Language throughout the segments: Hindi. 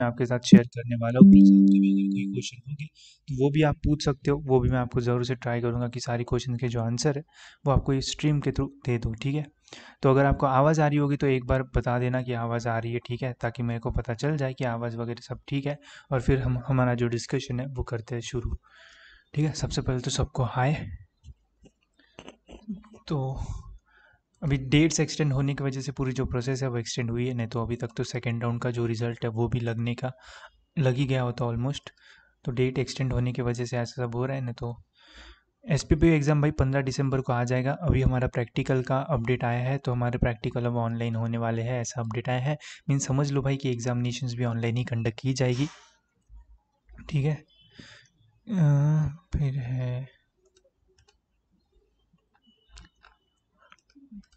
मैं आपके साथ शेयर करने वाला हूँ प्लस आपके भी अगर कोई क्वेश्चन होंगे तो वो भी आप पूछ सकते हो वो भी मैं आपको ज़रूर से ट्राई करूँगा कि सारी क्वेश्चन के जो आंसर है वो आपको इस स्ट्रीम के थ्रू दे दूँ ठीक है तो अगर आपको आवाज़ आ रही होगी तो एक बार बता देना कि आवाज़ आ रही है ठीक है ताकि मेरे को पता चल जाए कि आवाज़ वगैरह सब ठीक है और फिर हम हमारा जो डिस्कशन है वो करते हैं शुरू ठीक है सबसे पहले तो सबको हाय तो अभी डेट्स एक्सटेंड होने की वजह से पूरी जो प्रोसेस है वो एक्सटेंड हुई है नहीं तो अभी तक तो सेकेंड राउंड का जो रिज़ल्ट है वो भी लगने का लग ही गया होता ऑलमोस्ट तो डेट एक्सटेंड होने की वजह से ऐसा सब हो रहा है ना तो एस पी पी एग्ज़ाम भाई पंद्रह दिसंबर को आ जाएगा अभी हमारा प्रैक्टिकल का अपडेट आया है तो हमारे प्रैक्टिकल अब ऑनलाइन होने वाले हैं ऐसा अपडेट आया है मीन समझ लो भाई कि एग्ज़ामिनेशन भी ऑनलाइन ही कंडक्ट की जाएगी ठीक है आ, फिर है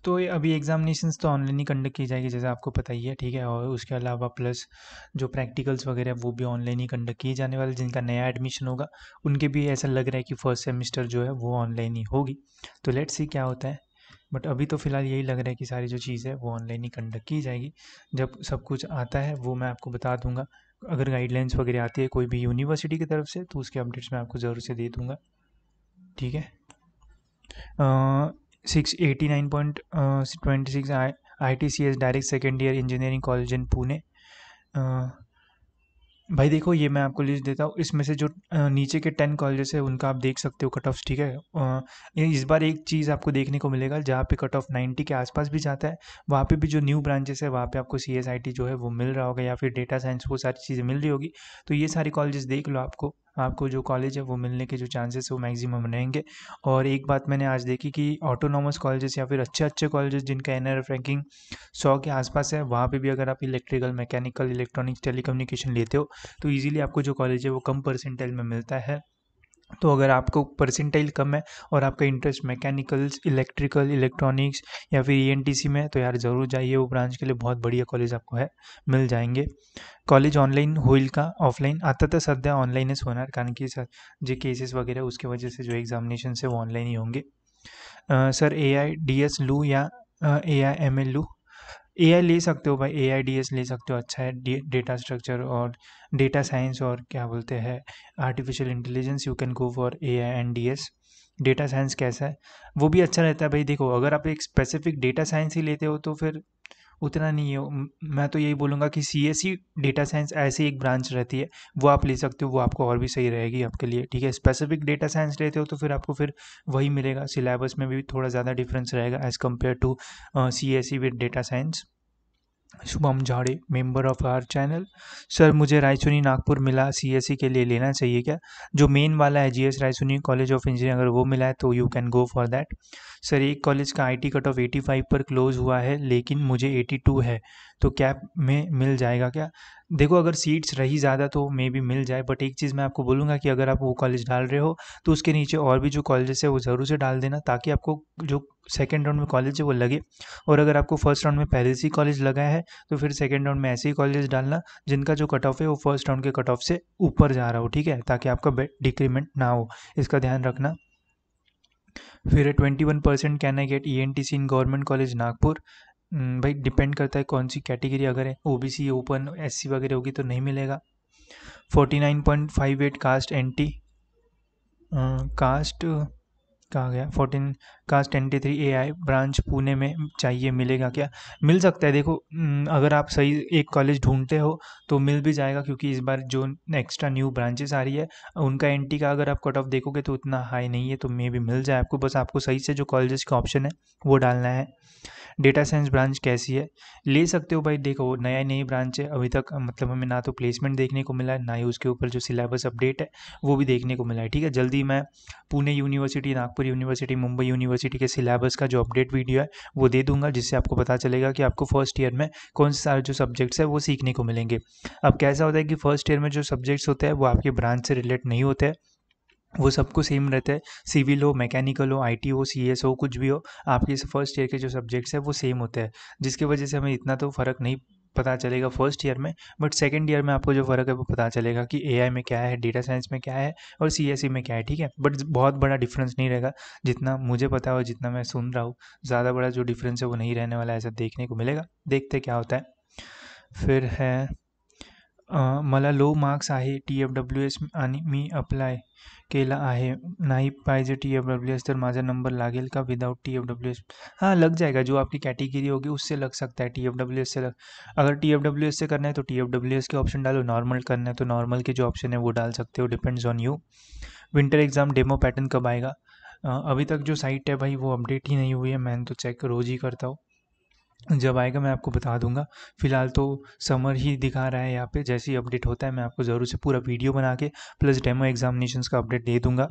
तो ये अभी एग्ज़ामिनेशंस तो ऑनलाइन ही कंडक्ट की जाएगी जैसे आपको पता ही है ठीक है और उसके अलावा प्लस जो प्रैक्टिकल्स वगैरह वो भी ऑनलाइन ही कंडक्ट किए जाने वाले जिनका नया एडमिशन होगा उनके भी ऐसा लग रहा है कि फर्स्ट सेमेस्टर जो है वो ऑनलाइन ही होगी तो लेट्स सी क्या होता है बट अभी तो फ़िलहाल यही लग रहा है कि सारी जो चीज़ है वो ऑनलाइन ही कंडक्ट की जाएगी जब सब कुछ आता है वो मैं आपको बता दूंगा अगर गाइडलाइंस वगैरह आती है कोई भी यूनिवर्सिटी की तरफ से तो उसके अपडेट्स मैं आपको ज़रूर से दे दूँगा ठीक है six eighty nine point twenty six I I T C S direct second year engineering college in Pune भाई देखो ये मैं आपको लिस्ट देता हूँ इसमें से जो uh, नीचे के टेन कॉलेजेस है उनका आप देख सकते हो कट ऑफ ठीक है uh, इस बार एक चीज़ आपको देखने को मिलेगा जहाँ पे कट ऑफ नाइन्टी के आसपास भी जाता है वहाँ पे भी जो न्यू ब्रांचेस है वहाँ पे आपको सी जो है वो मिल रहा होगा या फिर डेटा साइंस वो सारी चीज़ें मिल रही होगी तो ये सारी कॉलेजेस देख लो आपको आपको जो कॉलेज है वो मिलने के जो चांसेस है वो मैक्सिमम रहेंगे और एक बात मैंने आज देखी कि ऑटोनॉमस कॉलेजेस या फिर अच्छे अच्छे कॉलेजेस जिनका एन रैंकिंग सौ के आसपास है वहाँ पे भी अगर आप इलेक्ट्रिकल मैकेनिकल इलेक्ट्रॉनिक्स टेलीकम्युनिकेशन लेते हो तो ईजिली आपको जो कॉलेज है वो कम परसेंटेज में मिलता है तो अगर आपको परसेंटाइल कम है और आपका इंटरेस्ट मैकेनिकल्स इलेक्ट्रिकल इलेक्ट्रॉनिक्स या फिर ईएनटीसी e में तो यार ज़रूर जाइए वो ब्रांच के लिए बहुत बढ़िया कॉलेज आपको है मिल जाएंगे कॉलेज ऑनलाइन होल का ऑफलाइन आता सद्या ऑनलाइन ऑनलाईनच होना कारण की सर जो केसेस वगैरह उसके वजह से जो एग्जामिनेशन है वो ऑनलाइन ही होंगे sir A I D S लू या ए आई एम एल लू ए आई ले सकते हो भाई ए आई डी एस ले सकते हो अच्छा है डेटा स्ट्रक्चर और डेटा साइंस और क्या बोलते हैं artificial intelligence you can go for A I and D S data science कैसा है वो भी अच्छा रहता है भाई देखो अगर आप एक स्पेसिफिक डेटा साइंस ही लेते हो तो फिर उतना नहीं है मैं तो यही बोलूँगा कि C S C data science ऐसी एक ब्रांच रहती है वो आप ले सकते हो वो आपको और भी सही रहेगी आपके लिए ठीक है स्पेसिफिक डेटा साइंस लेते हो तो फिर आपको फिर वही मिलेगा सिलेबस में भी थोड़ा ज़्यादा डिफरेंस रहेगा as compare to C S C with data science Shubham Jhade member of our channel sir मुझे रायसुनी नागपुर मिला सी e के लिए लेना चाहिए क्या जो मेन वाला है G S Raisoni college of engineering अगर वो मिला है तो you can go for that sir एक कॉलेज का IT cut off eighty five पर क्लोज हुआ है लेकिन मुझे एटी टू है तो कैप में मिल जाएगा क्या देखो अगर सीट्स रही ज़्यादा तो मे भी मिल जाए बट एक चीज़ मैं आपको बोलूँगा कि अगर आप वो कॉलेज डाल रहे हो तो उसके नीचे और भी जो कॉलेजेस है वो ज़रूर से डाल देना ताकि आपको जो सेकेंड राउंड में कॉलेज है वो लगे और अगर आपको फर्स्ट राउंड में पहले से ही कॉलेज लगा है तो फिर सेकेंड राउंड में ऐसे ही कॉलेज डालना जिनका जो कट ऑफ है वो फर्स्ट राउंड के कट ऑफ से ऊपर जा रहा हो ठीक है ताकि आपका डिक्रीमेंट ना हो इसका ध्यान रखना फिर twenty one percent can I get E N T C in government college Nagpur hmm, भाई डिपेंड करता है कौन सी कैटेगरी अगर है O B C open S C वगैरह होगी तो नहीं मिलेगा forty nine point five eight caste N T caste कहा गया फोर्टीन का twenty three A I branch Pune में चाहिए मिलेगा क्या मिल सकता है देखो अगर आप सही एक कॉलेज ढूंढते हो तो मिल भी जाएगा क्योंकि इस बार जो एक्स्ट्रा न्यू ब्रांचेस आ रही है उनका एंट्री का अगर आप कट ऑफ देखोगे तो उतना हाई नहीं है तो मे भी मिल जाए आपको बस आपको सही से जो कॉलेज का ऑप्शन है वो डालना है डेटा साइंस ब्रांच कैसी है ले सकते हो भाई देखो नया नई ब्रांच है अभी तक मतलब हमें ना तो प्लेसमेंट देखने को मिला है ना ही उसके ऊपर जो सिलेबस अपडेट है वो भी देखने को मिला है ठीक है जल्दी मैं Pune university Nagpur university Mumbai university के सिलेबस का जो अपडेट वीडियो है वो दे दूंगा जिससे आपको पता चलेगा कि आपको फर्स्ट ईयर में कौन से सारे जो सब्जेक्ट्स है वो सीखने को मिलेंगे अब कैसा होता है कि फर्स्ट ईयर में जो सब्जेक्ट्स होते हैं वो आपके ब्रांच से रिलेट नहीं होते हैं वो सबको सेम रहता है सिविल हो मैकेनिकल हो आईटी हो सी हो कुछ भी हो आपके फर्स्ट ईयर के जो सब्जेक्ट्स हैं वो सेम होते हैं जिसकी वजह से हमें इतना तो फ़र्क नहीं पता चलेगा फर्स्ट ईयर में बट सेकेंड ईयर में आपको जो फ़र्क है वो पता चलेगा कि ए में क्या है डेटा साइंस में क्या है और सी e में क्या है ठीक है बट बहुत बड़ा डिफरेंस नहीं रहेगा जितना मुझे पता हो जितना मैं सुन रहा हूँ ज़्यादा बड़ा जो डिफरेंस है वो नहीं रहने वाला ऐसा देखने को मिलेगा देखते क्या होता है फिर है मला लो मार्क्स आहे टी एफ डब्ल्यू एस आणि मी अप्लाय केला आहे नाही पाहिजे टी एफ डब्ल्यू एस तर माझा नंबर लागेल का without T F W S हाँ लग जाएगा जो आपकी कैटेगरी होगी उससे लग सकता है टी एफ डब्ल्यू एस से लग अगर टी एफ डब्ल्यू एस से करना है तो टी एफ डब्ल्यू एस के ऑप्शन डालो नॉर्मल करना है तो नॉर्मल के जो ऑप्शन है वो डाल सकते हो depends on you winter exam demo pattern कब आएगा अभी तक जो साइट है भाई वो अपडेट ही नहीं हुई है मैंने तो चेक रोज़ ही करता हूँ जब आएगा मैं आपको बता दूंगा फ़िलहाल तो समर ही दिखा रहा है यहाँ पे जैसे ही अपडेट होता है मैं आपको ज़रूर से पूरा वीडियो बना के प्लस डेमो एग्जामिनेशन का अपडेट दे दूँगा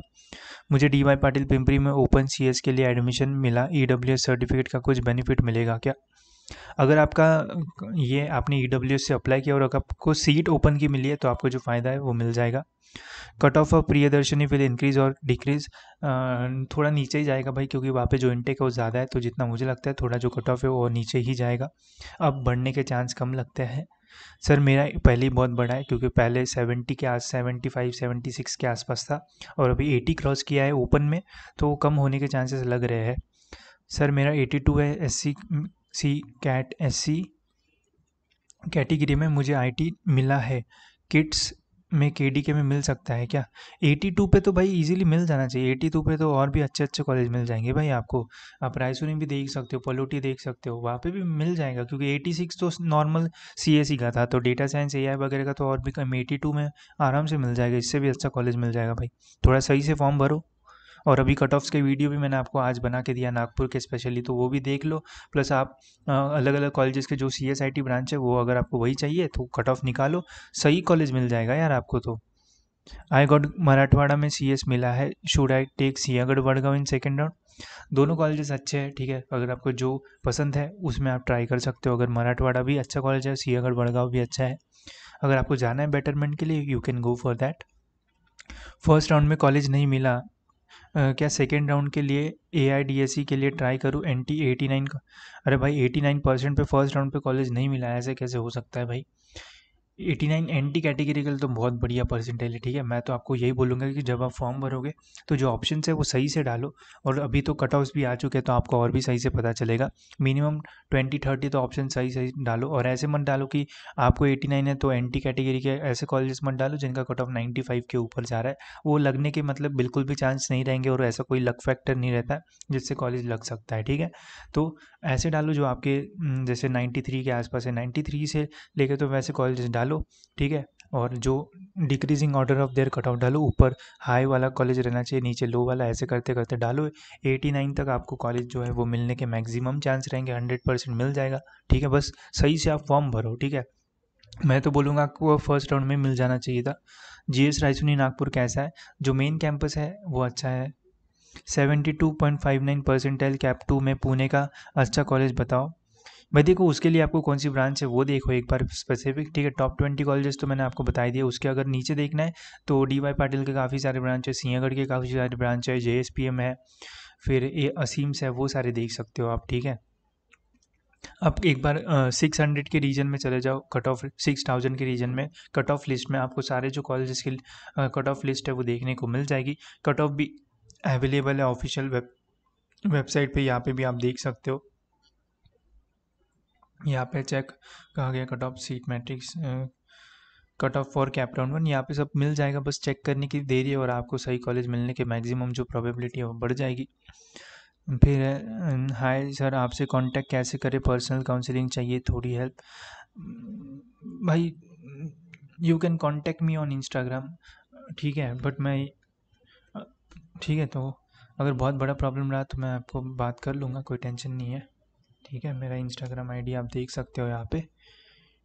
मुझे डी वाई पाटिल पिम्परी में ओपन सी के लिए एडमिशन मिला ई e सर्टिफिकेट का कुछ बेनिफिट मिलेगा क्या अगर आपका ये आपने ई e से अप्लाई किया और अगर आपको सीट ओपन की मिली है तो आपको जो फ़ायदा है वो मिल जाएगा cut off of Priyadarshini will increase और डिक्रीज थोड़ा नीचे ही जाएगा भाई क्योंकि वहाँ पे जो इंटेक है वो ज़्यादा है तो जितना मुझे लगता है थोड़ा जो कट ऑफ है वो नीचे ही जाएगा अब बढ़ने के चांस कम लगते हैं सर मेरा पहले ही बहुत बड़ा है क्योंकि पहले 70 के आस 75 76 के आसपास था और अभी 80 क्रॉस किया है ओपन में तो कम होने के चांसेस लग रहे हैं सर मेरा 82 है S C C cat S C category में मुझे आई मिला है किट्स में के डी के में मिल सकता है क्या एटी टू पर तो भाई इजीली मिल जाना चाहिए एटी टू पर तो और भी अच्छे अच्छे कॉलेज मिल जाएंगे भाई आपको आप रायसुरी भी देख सकते हो पलोटी देख सकते हो वहाँ पे भी मिल जाएगा क्योंकि एटी सिक्स तो नॉर्मल सी एस सी का था तो डेटा साइंस ए आई वगैरह का तो और भी कम एटी टू में आराम से मिल जाएगा इससे भी अच्छा कॉलेज मिल जाएगा भाई थोड़ा सही से फॉर्म भरो और अभी कट ऑफ्स के वीडियो भी मैंने आपको आज बना के दिया नागपुर के स्पेशली तो वो भी देख लो प्लस आप अलग अलग कॉलेजेस के जो C S I T branch है वो अगर आपको वही चाहिए तो कट ऑफ निकालो सही कॉलेज मिल जाएगा यार आपको तो आई गॉट मराठवाड़ा में सी एस मिला है should I take Sinhgad Vadgaon in second round दोनों कॉलेजेस अच्छे हैं ठीक है अगर आपको जो पसंद है उसमें आप ट्राई कर सकते हो अगर मराठवाड़ा भी अच्छा कॉलेज है सियागढ़ वडगांव भी अच्छा है अगर आपको जाना है बेटरमेंट के लिए you can go for that first round में कॉलेज नहीं मिला क्या सेकेंड राउंड के लिए ए आई डी एस सी के लिए ट्राई करूँ एन टी एटी नाइन का अरे भाई एटी नाइन परसेंट पर फर्स्ट राउंड पे कॉलेज नहीं मिला ऐसे कैसे हो सकता है भाई eighty nine N T category के लिए तो बहुत बढ़िया परसेंटेज है ठीक है मैं तो आपको यही बोलूँगा कि जब आप फॉर्म भरोगे तो जो ऑप्शन है वो सही से डालो और अभी तो कट ऑफ भी आ चुके हैं तो आपको और भी सही से पता चलेगा मिनिमम ट्वेंटी थर्टी तो ऑप्शन सही सही डालो और ऐसे मत डालो कि आपको एटी नाइन है तो एन टी कैटेगरी के ऐसे कॉलेज मत डालो जिनका कट ऑफ नाइन्टी फाइव के ऊपर जा रहा है वो लगने के मतलब बिल्कुल भी चांस नहीं रहेंगे और ऐसा कोई लक फैक्टर नहीं रहता है जिससे कॉलेज लग सकता है ठीक है तो ऐसे डालो जो आपके हम्म, जैसे नाइन्टी थ्री के आसपास है नाइन्टी थ्री से लेकर तो वैसे कॉलेज डालो ठीक है और जो decreasing order of their cut off डालो ऊपर हाई वाला कॉलेज रहना चाहिए नीचे लो वाला ऐसे करते करते डालो 89 तक आपको कॉलेज जो है वो मिलने के मैक्सिमम चांस रहेंगे 100 परसेंट मिल जाएगा ठीक है बस सही से आप फॉर्म भरो ठीक है मैं तो बोलूँगा आपको फर्स्ट राउंड में मिल जाना चाहिए था जी एस रायसुनी नागपुर कैसा है जो मेन कैंपस है वो अच्छा है seventy two point five nine percentile cap two में पुणे का अच्छा कॉलेज बताओ भाई देखो उसके लिए आपको कौन सी ब्रांच है वो देखो एक बार स्पेसिफिक ठीक है टॉप ट्वेंटी कॉलेजेस तो मैंने आपको बताई दिया उसके अगर नीचे देखना है तो डी वाई पाटिल के काफ़ी सारे ब्रांच है सिंहगढ़ के काफ़ी सारे ब्रांच है जे एस पी एम है फिर ए असीम्स है वो सारे देख सकते हो आप ठीक है अब एक बार सिक्स हंड्रेड के रीजन में चले जाओ कट ऑफ सिक्स थाउजेंड के रीजन में कट ऑफ लिस्ट में आपको सारे जो कॉलेज की कट ऑफ लिस्ट है वो देखने को मिल जाएगी कट ऑफ भी अवेलेबल है ऑफिशियल वेब वेबसाइट पे यहाँ पे भी आप देख सकते हो यहाँ पे चेक कहा गया cut off seat matrix cut off for cap round one यहाँ पे सब मिल जाएगा बस चेक करने की देरी है और आपको सही कॉलेज मिलने की मैक्सिमम जो प्रोबेबिलिटी है वो बढ़ जाएगी फिर हाय सर आपसे कांटेक्ट कैसे करें पर्सनल काउंसलिंग चाहिए थोड़ी हेल्प भाई you can contact me on Instagram ठीक है बट मैं ठीक है तो अगर बहुत बड़ा प्रॉब्लम रहा तो मैं आपको बात कर लूँगा कोई टेंशन नहीं है ठीक है मेरा इंस्टाग्राम आईडी आप देख सकते हो यहाँ पे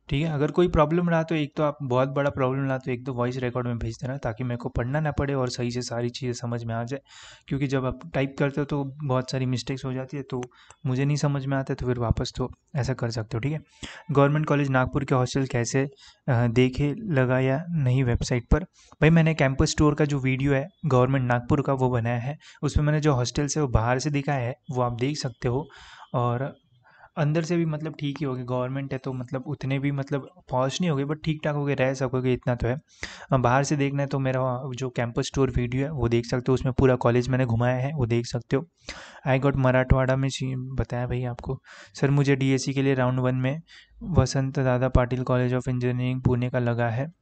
ठीक है अगर कोई प्रॉब्लम रहा तो एक तो आप बहुत बड़ा प्रॉब्लम रहा तो एक तो वॉइस रिकॉर्ड में भेज देना ताकि मेरे को पढ़ना ना पड़े और सही से सारी चीज़ें समझ में आ जाए क्योंकि जब आप टाइप करते हो तो बहुत सारी मिस्टेक्स हो जाती है तो मुझे नहीं समझ में आता तो फिर वापस तो ऐसा कर सकते हो ठीक है गवर्नमेंट कॉलेज नागपुर के हॉस्टल कैसे देखे लगा या नहीं वेबसाइट पर भाई मैंने कैंपस टूर का जो वीडियो है गवर्नमेंट नागपुर का वो बनाया है उसमें मैंने जो हॉस्टल्स है वो बाहर से दिखाया है वो आप देख सकते हो और अंदर से भी मतलब ठीक ही होगी गवर्नमेंट है तो मतलब उतने भी मतलब पहुँच नहीं होगी बट ठीक ठाक होगे रह सकोगे इतना तो है बाहर से देखना है तो मेरा जो कैंपस टूर वीडियो है वो देख सकते हो उसमें पूरा कॉलेज मैंने घुमाया है वो देख सकते हो आई गॉट मराठवाड़ा में बताया भाई आपको सर मुझे डी e के लिए राउंड वन में Vasant Dada Patil college of engineering Pune का लगा है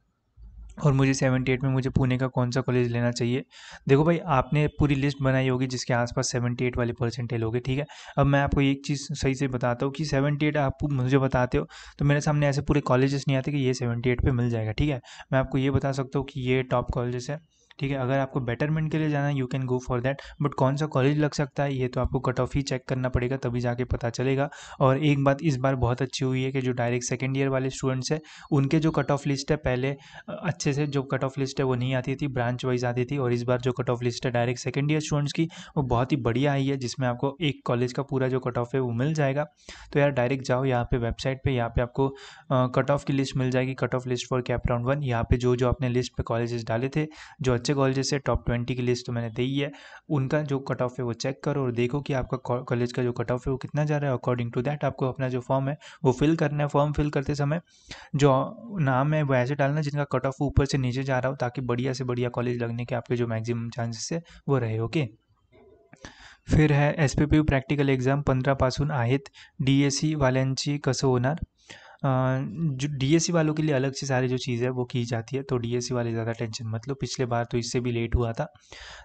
और मुझे सेवेंटी एट में मुझे पुणे का कौन सा कॉलेज लेना चाहिए देखो भाई आपने पूरी लिस्ट बनाई होगी जिसके आसपास सेवेंटी एट वाले परसेंटेज होगे ठीक है अब मैं आपको एक चीज़ सही से बताता हूँ कि सेवेंटी एट आप मुझे बताते हो तो मेरे सामने ऐसे पूरे कॉलेजेस नहीं आते कि ये सेवेंटी एट पर मिल जाएगा ठीक है मैं आपको ये बता सकता हूँ कि ये टॉप कॉलेजेस है ठीक है अगर आपको बेटरमेंट के लिए जाना है you can go for that but कौन सा कॉलेज लग सकता है ये तो आपको कट ऑफ ही चेक करना पड़ेगा तभी जाके पता चलेगा और एक बात इस बार बहुत अच्छी हुई है कि जो डायरेक्ट सेकेंड ईयर वाले स्टूडेंट्स हैं उनके जो कट ऑफ लिस्ट है पहले अच्छे से जो कट ऑफ लिस्ट है वो नहीं आती थी ब्रांच वाइज आती थी और इस बार जो कट ऑफ लिस्ट है डायरेक्ट सेकेंड ईयर स्टूडेंट्स की वो बहुत ही बढ़िया आई है जिसमें आपको एक कॉलेज का पूरा जो कट ऑफ है वो मिल जाएगा तो यार डायरेक्ट जाओ यहाँ पे वेबसाइट पे यहाँ पे आपको कट ऑफ की लिस्ट मिल जाएगी cut off list for cap round one यहाँ पे जो जो आपने लिस्ट पे कॉलेजेस डाले थे जो बच्चे कॉलेज से टॉप ट्वेंटी की लिस्ट तो मैंने दी है उनका जो कट ऑफ है वो चेक करो और देखो कि आपका कॉलेज का जो कट ऑफ है वो कितना जा रहा है अकॉर्डिंग टू दैट आपको अपना जो फॉर्म है वो फिल करना है फॉर्म फिल करते समय जो नाम है वो ऐसे डालना जिनका कट ऑफ ऊपर से नीचे जा रहा हो ताकि बढ़िया से बढ़िया कॉलेज लगने के आपके जो मैक्सिमम चांसेस है वो रहे ओके फिर है S P P practical exam पंद्रह पासून आहेत डी एस सी वाल्यांची कसं होणार जो डी वालों के लिए अलग से सारी जो चीज़ है वो की जाती है तो डी वाले ज़्यादा टेंशन मत लो पिछले बार तो इससे भी लेट हुआ था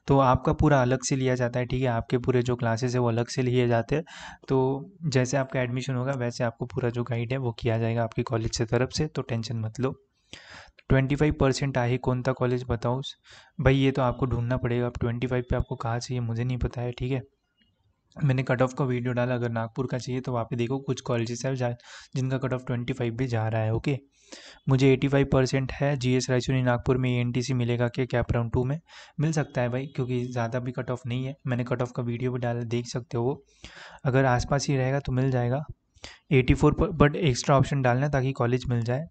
तो आपका पूरा अलग से लिया जाता है ठीक है आपके पूरे जो क्लासेस है वो अलग से लिए जाते हैं तो जैसे आपका एडमिशन होगा वैसे आपको पूरा जो गाइड है वो किया जाएगा आपके कॉलेज से तरफ से तो टेंशन मत लो ट्वेंटी फाइव परसेंट आए कौन सा कॉलेज बताओ भाई ये तो आपको ढूंढना पड़ेगा अब ट्वेंटी फाइव पे आपको कहाँ चाहिए मुझे नहीं पता है ठीक है मैंने कट ऑफ का वीडियो डाला अगर नागपुर का चाहिए तो वहाँ पे देखो कुछ कॉलेजेस है जिनका कट ऑफ ट्वेंटी फाइव भी जा रहा है ओके मुझे एटी फाइव परसेंट है जी एस रायचूनी नागपुर में ए एन टी सी मिलेगा क्या कैप राउंड टू में मिल सकता है भाई क्योंकि ज़्यादा भी कट ऑफ नहीं है मैंने कट ऑफ का वीडियो भी डाला देख सकते हो वो अगर आसपास ही रहेगा तो मिल जाएगा एटी फोर पर बट एक्स्ट्रा ऑप्शन डालना ताकि कॉलेज मिल जाए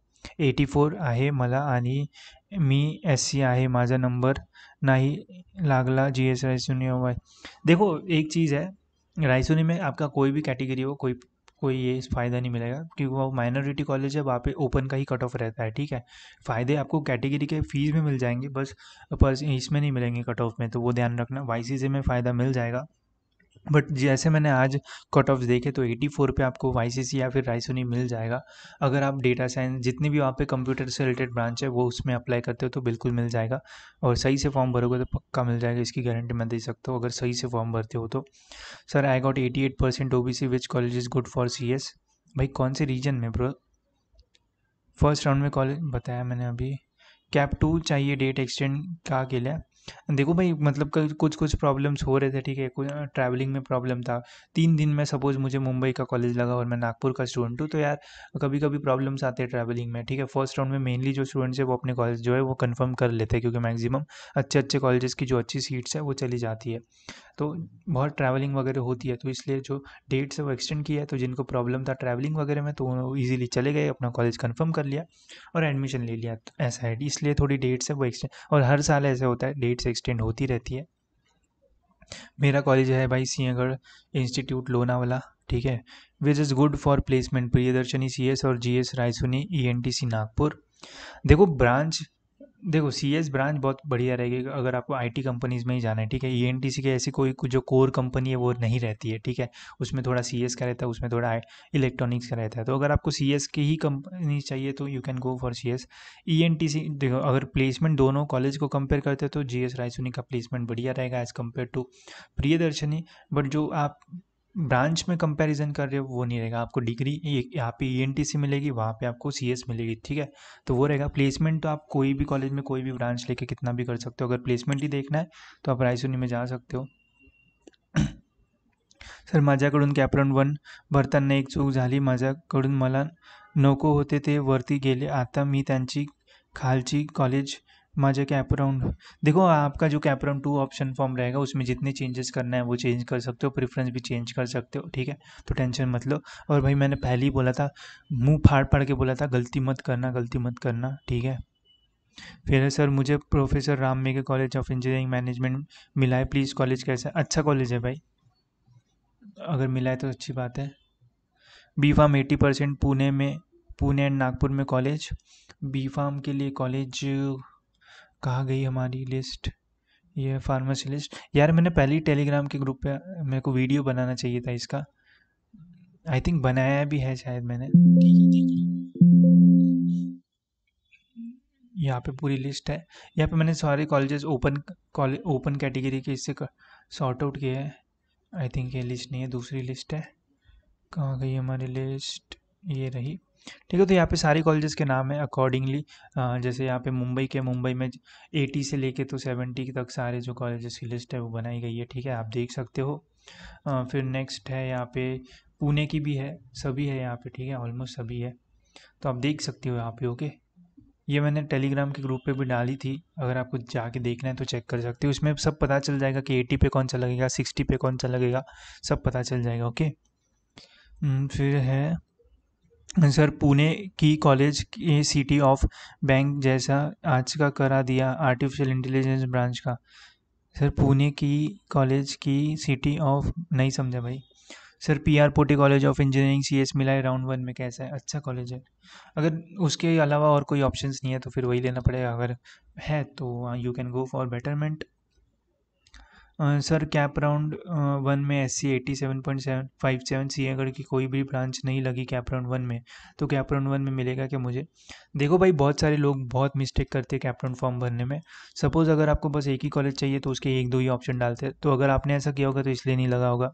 एटी फोर आहे मला आणि मी एस सी आहे माझा नंबर नाही लागला जी एस रायचूनी देखो एक चीज़ है रायसोनी में आपका कोई भी कैटेगरी हो कोई कोई ये फ़ायदा नहीं मिलेगा क्योंकि वो माइनॉरिटी कॉलेज है वहाँ पे ओपन का ही कट ऑफ रहता है ठीक है फ़ायदे आपको कैटेगरी के फीस में मिल जाएंगे बस पर इसमें नहीं मिलेंगे कट ऑफ में तो वो ध्यान रखना वाई में फ़ायदा मिल जाएगा बट जैसे मैंने आज कट ऑफ देखे तो 84 पे आपको वाई या फिर राइसोनी मिल जाएगा अगर आप डेटा साइंस जितनी भी वहाँ पे कंप्यूटर से रिलेटेड ब्रांच है वो उसमें अप्लाई करते हो तो बिल्कुल मिल जाएगा और सही से फॉर्म भरोगे तो पक्का मिल जाएगा इसकी गारंटी मैं दे सकता हूँ अगर सही से फॉर्म भरते हो तो sir I got eighty eight percent O B C which college is good for C S भाई कौन से रीजन में ब्रो फर्स्ट राउंड में कॉलेज बताया मैंने अभी कैप टू चाहिए डेट एक्सटेंड का के लिए देखो भाई मतलब कल कुछ कुछ प्रॉब्लम्स हो रहे थे ठीक है कुछ ट्रैवलिंग में प्रॉब्लम था तीन दिन में सपोज़ मुझे मुंबई का कॉलेज लगा और मैं नागपुर का स्टूडेंट हूँ तो यार कभी कभी प्रॉब्लम्स आते हैं ट्रैवलिंग में ठीक है फर्स्ट राउंड में मेनली जो स्टूडेंट्स है वो अपने कॉलेज जो है वो कन्फर्म कर लेते हैं क्योंकि मैक्सिमम अच्छे अच्छे कॉलेजेस की जो अच्छी सीट्स है वो चली जाती है तो बहुत ट्रैवलिंग वगैरह होती है तो इसलिए जो डेट्स है वो एक्सटेंड किया है तो जिनको प्रॉब्लम था ट्रैवलिंग वगैरह में तो वो ईजिली चले गए अपना कॉलेज कन्फर्म कर लिया और एडमिशन ले लिया तो ऐसा है इसलिए थोड़ी डेट्स है वो एक्सटेंड और हर साल ऐसे होता है डेट्स एक्सटेंड होती रहती है मेरा कॉलेज है भाई सिंहगढ़ इंस्टीट्यूट लोनावाला ठीक है which is good for placement Priyadarshini C S और G S Raisoni E N T C Nagpur देखो ब्रांच देखो सी एस ब्रांच बहुत बढ़िया रहेगी अगर आपको आई टी कंपनीज में ही जाना है ठीक है ई एन टी सी की ऐसी कोई जो कोर कंपनी है वो नहीं रहती है ठीक है उसमें थोड़ा सी एस का रहता है उसमें थोड़ा इलेक्ट्रॉनिक्स का रहता है तो अगर आपको सी एस की ही कंपनी चाहिए तो you can go for C S E N T C देखो अगर प्लेसमेंट दोनों कॉलेज को कंपेयर करते हैं तो जी एस रायसोनी का प्लेसमेंट बढ़िया रहेगा एज़ कम्पेयर टू प्रिय दर्शनी बट जो आप ब्रांच में कंपैरिजन कर रहे हो वो नहीं रहेगा आपको डिग्री यहाँ पे ई e मिलेगी वहाँ पे आपको सी मिलेगी ठीक है तो वो रहेगा प्लेसमेंट तो आप कोई भी कॉलेज में कोई भी ब्रांच लेके कितना भी कर सकते हो अगर प्लेसमेंट ही देखना है तो आप रायसुनी में जा सकते हो सर माझ्याकडून कॅपरॉन वन भरताना एक चूक झाली माझ्याकडून मला नको होते ते वरती गेले आता मी त्यांची खालची कॉलेज कैप कैपराउंड देखो आपका जो राउंड टू ऑप्शन फॉर्म रहेगा उसमें जितने चेंजेस करना है वो चेंज कर सकते हो प्रेफरेंस भी चेंज कर सकते हो ठीक है तो टेंशन मत लो और भाई मैंने पहले ही बोला था मुंह फाड़ फाड़ के बोला था गलती मत करना गलती मत करना ठीक है फिर सर मुझे professor Ram Meghe college of engineering management मिला है प्लीज़ कॉलेज कैसे अच्छा कॉलेज है भाई अगर मिला है तो अच्छी बात है B pharm eighty percent Pune में पुणे एंड नागपुर में कॉलेज बी फार्म के लिए कॉलेज कहाँ गई हमारी लिस्ट ये फार्मेसी लिस्ट यार मैंने पहले ही टेलीग्राम के ग्रुप पे मेरे को वीडियो बनाना चाहिए था इसका आई थिंक बनाया भी है शायद मैंने यहाँ पे पूरी लिस्ट है यहाँ पे मैंने सारे कॉलेजेस ओपन ओपन कैटेगरी के इससे सॉर्ट आउट किया है आई थिंक ये लिस्ट नहीं है दूसरी लिस्ट है कहाँ गई हमारी लिस्ट ये रही ठीक है तो यहाँ पे सारे कॉलेजेस के नाम है अकॉर्डिंगली जैसे यहाँ पे मुंबई के मुंबई में एटी से लेके तो सेवेंटी तक सारे जो कॉलेजेस की लिस्ट है वो बनाई गई है ठीक है आप देख सकते हो फिर नेक्स्ट है यहाँ पे पुणे की भी है सभी है यहाँ पे ठीक है ऑलमोस्ट सभी है तो आप देख सकते हो यहाँ पे ओके ये मैंने टेलीग्राम के ग्रुप पे भी डाली थी अगर आपको जाके देखना है तो चेक कर सकते हो उसमें सब पता चल जाएगा कि एटी पे कौन सा लगेगा सिक्सटी पे कौन सा लगेगा सब पता चल जाएगा ओके हम्म, फिर है सर पुणे की कॉलेज के सिटी ऑफ बैंक जैसा आज का करा दिया आर्टिफिशियल इंटेलिजेंस ब्रांच का सर पुणे की कॉलेज की सिटी ऑफ नहीं समझा भाई sir P R Pote college of engineering C S मिला है राउंड वन में कैसा है अच्छा कॉलेज है अगर उसके अलावा और कोई ऑप्शंस नहीं है तो फिर वही लेना पड़ेगा अगर है तो you can go for betterment sir cap round one में S C eighty seven point seven five seven C अगर की कोई भी ब्रांच नहीं लगी कैप राउंड वन में तो कैप राउंड वन में मिलेगा क्या मुझे देखो भाई बहुत सारे लोग बहुत मिस्टेक करते हैं कैप राउंड फॉर्म भरने में सपोज़ अगर आपको बस एक ही कॉलेज चाहिए तो उसके एक दो ही ऑप्शन डालते हैं तो अगर आपने ऐसा किया होगा तो इसलिए नहीं लगा होगा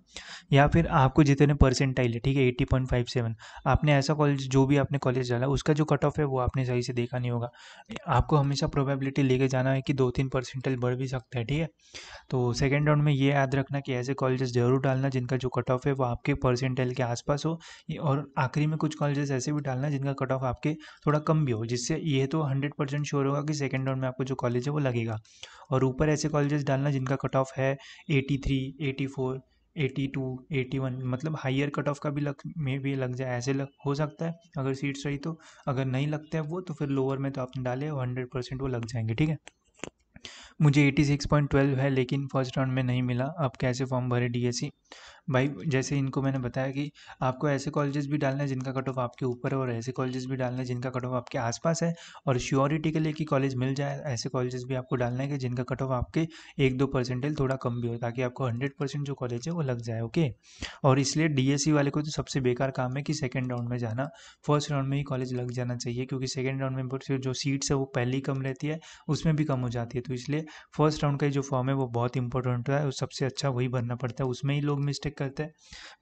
या फिर आपको जितने परसेंटाइल है ठीक है एट्टी पॉइंट फाइव सेवन आपने ऐसा कॉलेज जो भी आपने कॉलेज डाला उसका जो कट ऑफ है वो आपने सही से देखा नहीं होगा आपको हमेशा प्रोबेबिलिटी लेके जाना है कि दो तीन परसेंटेज बढ़ भी सकता है ठीक है तो सेकेंड सेकेंड राउंड में ये याद रखना कि ऐसे कॉलेजेस जरूर डालना जिनका जो कट ऑफ है वो आपके परसेंटेल के आसपास हो और आखिरी में कुछ कॉलेजेस ऐसे भी डालना जिनका कट ऑफ आपके थोड़ा कम भी हो जिससे ये तो हंड्रेड परसेंट श्योर होगा कि सेकेंड राउंड में आपको जो कॉलेज है वो लगेगा और ऊपर ऐसे कॉलेजेस डालना जिनका कट ऑफ है eighty three eighty four eighty two eighty one मतलब हाइयर कट ऑफ का भी लग में भी लग जाए ऐसे लग हो सकता है अगर सीट्स रही तो अगर नहीं लगता है वो तो फिर लोअर में तो आपने डाले और हंड्रेड परसेंट वो लग जाएंगे ठीक है मुझे एटी सिक्स पॉइंट ट्वेल्व है लेकिन फर्स्ट राउंड में नहीं मिला अब कैसे फॉर्म भरे डी.एस.सी? भाई जैसे इनको मैंने बताया कि आपको ऐसे कॉलेजेस भी डालना है जिनका कट ऑफ आपके ऊपर है और ऐसे कॉलेजेस भी डालने हैं जिनका कट ऑफ आपके आसपास है और श्योरिटी के लिए कि कॉलेज मिल जाए ऐसे कॉलेजेस भी आपको डालने के जिनका कट ऑफ आपके एक दो परसेंटेज थोड़ा कम भी हो ताकि आपको हंड्रेड परसेंट जो कॉलेज है वो लग जाए ओके और इसलिए डी e वाले को तो सबसे बेकार काम है कि सेकेंड राउंड में जाना फर्स्ट राउंड में ही कॉलेज लग जाना चाहिए क्योंकि सेकेंड राउंड में जो सीट्स है वो पहले ही कम रहती है उसमें भी कम हो जाती है तो इसलिए फर्स्ट राउंड का जो फॉर्म है वो बहुत इंपॉर्टेंट है सबसे अच्छा वही भरना पड़ता है उसमें ही लोग मिस्टेक मिस्टेक करते हैं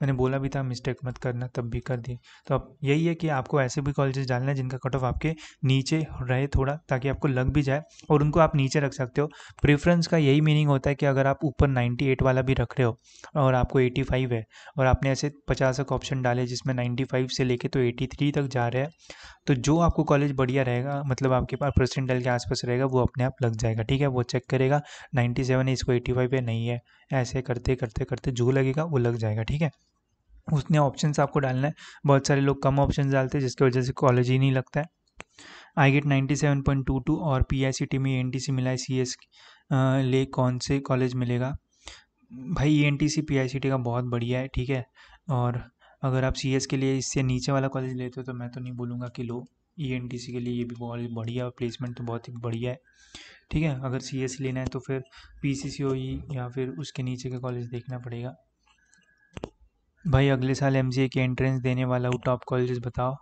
मैंने बोला भी था मिस्टेक मत करना तब भी कर दी तो अब यही है कि आपको ऐसे भी कॉलेजेस डालना है जिनका कट ऑफ आपके नीचे रहे थोड़ा ताकि आपको लग भी जाए और उनको आप नीचे रख सकते हो प्रेफरेंस का यही मीनिंग होता है कि अगर आप ऊपर नाइन्टी वाला भी रख रहे हो और आपको एटी है और आपने ऐसे पचास एक ऑप्शन डाले जिसमें नाइन्टी से लेके तो एटी तक जा रहे हैं तो जो आपको कॉलेज बढ़िया रहेगा मतलब आपके पास डल के आसपास रहेगा वो अपने आप लग जाएगा ठीक है वो चेक करेगा 97 है इसको 85 है नहीं है ऐसे करते करते करते जो लगेगा वो लग जाएगा ठीक है उसने ऑप्शंस आपको डालना है बहुत सारे लोग कम ऑप्शन डालते हैं जिसकी वजह से कॉलेज ही नहीं लगता है I get ninety seven point two two और पी आई सी टी में ए एन टी सी मिला है सी एस ले कौन से कॉलेज मिलेगा भाई E N T C P I C T का बहुत बढ़िया है ठीक है और अगर आप सी एस के लिए इससे नीचे वाला कॉलेज लेते हो तो मैं तो नहीं बोलूँगा कि लो सी e के लिए ये भी बहुत बढ़िया प्लेसमेंट तो बहुत ही बढ़िया है ठीक है अगर सी e लेना है तो फिर पीसीसीओई e या फिर उसके नीचे का कॉलेज देखना पड़ेगा भाई अगले साल ए के एंट्रेंस देने वाला हूँ टॉप कॉलेजेस बताओ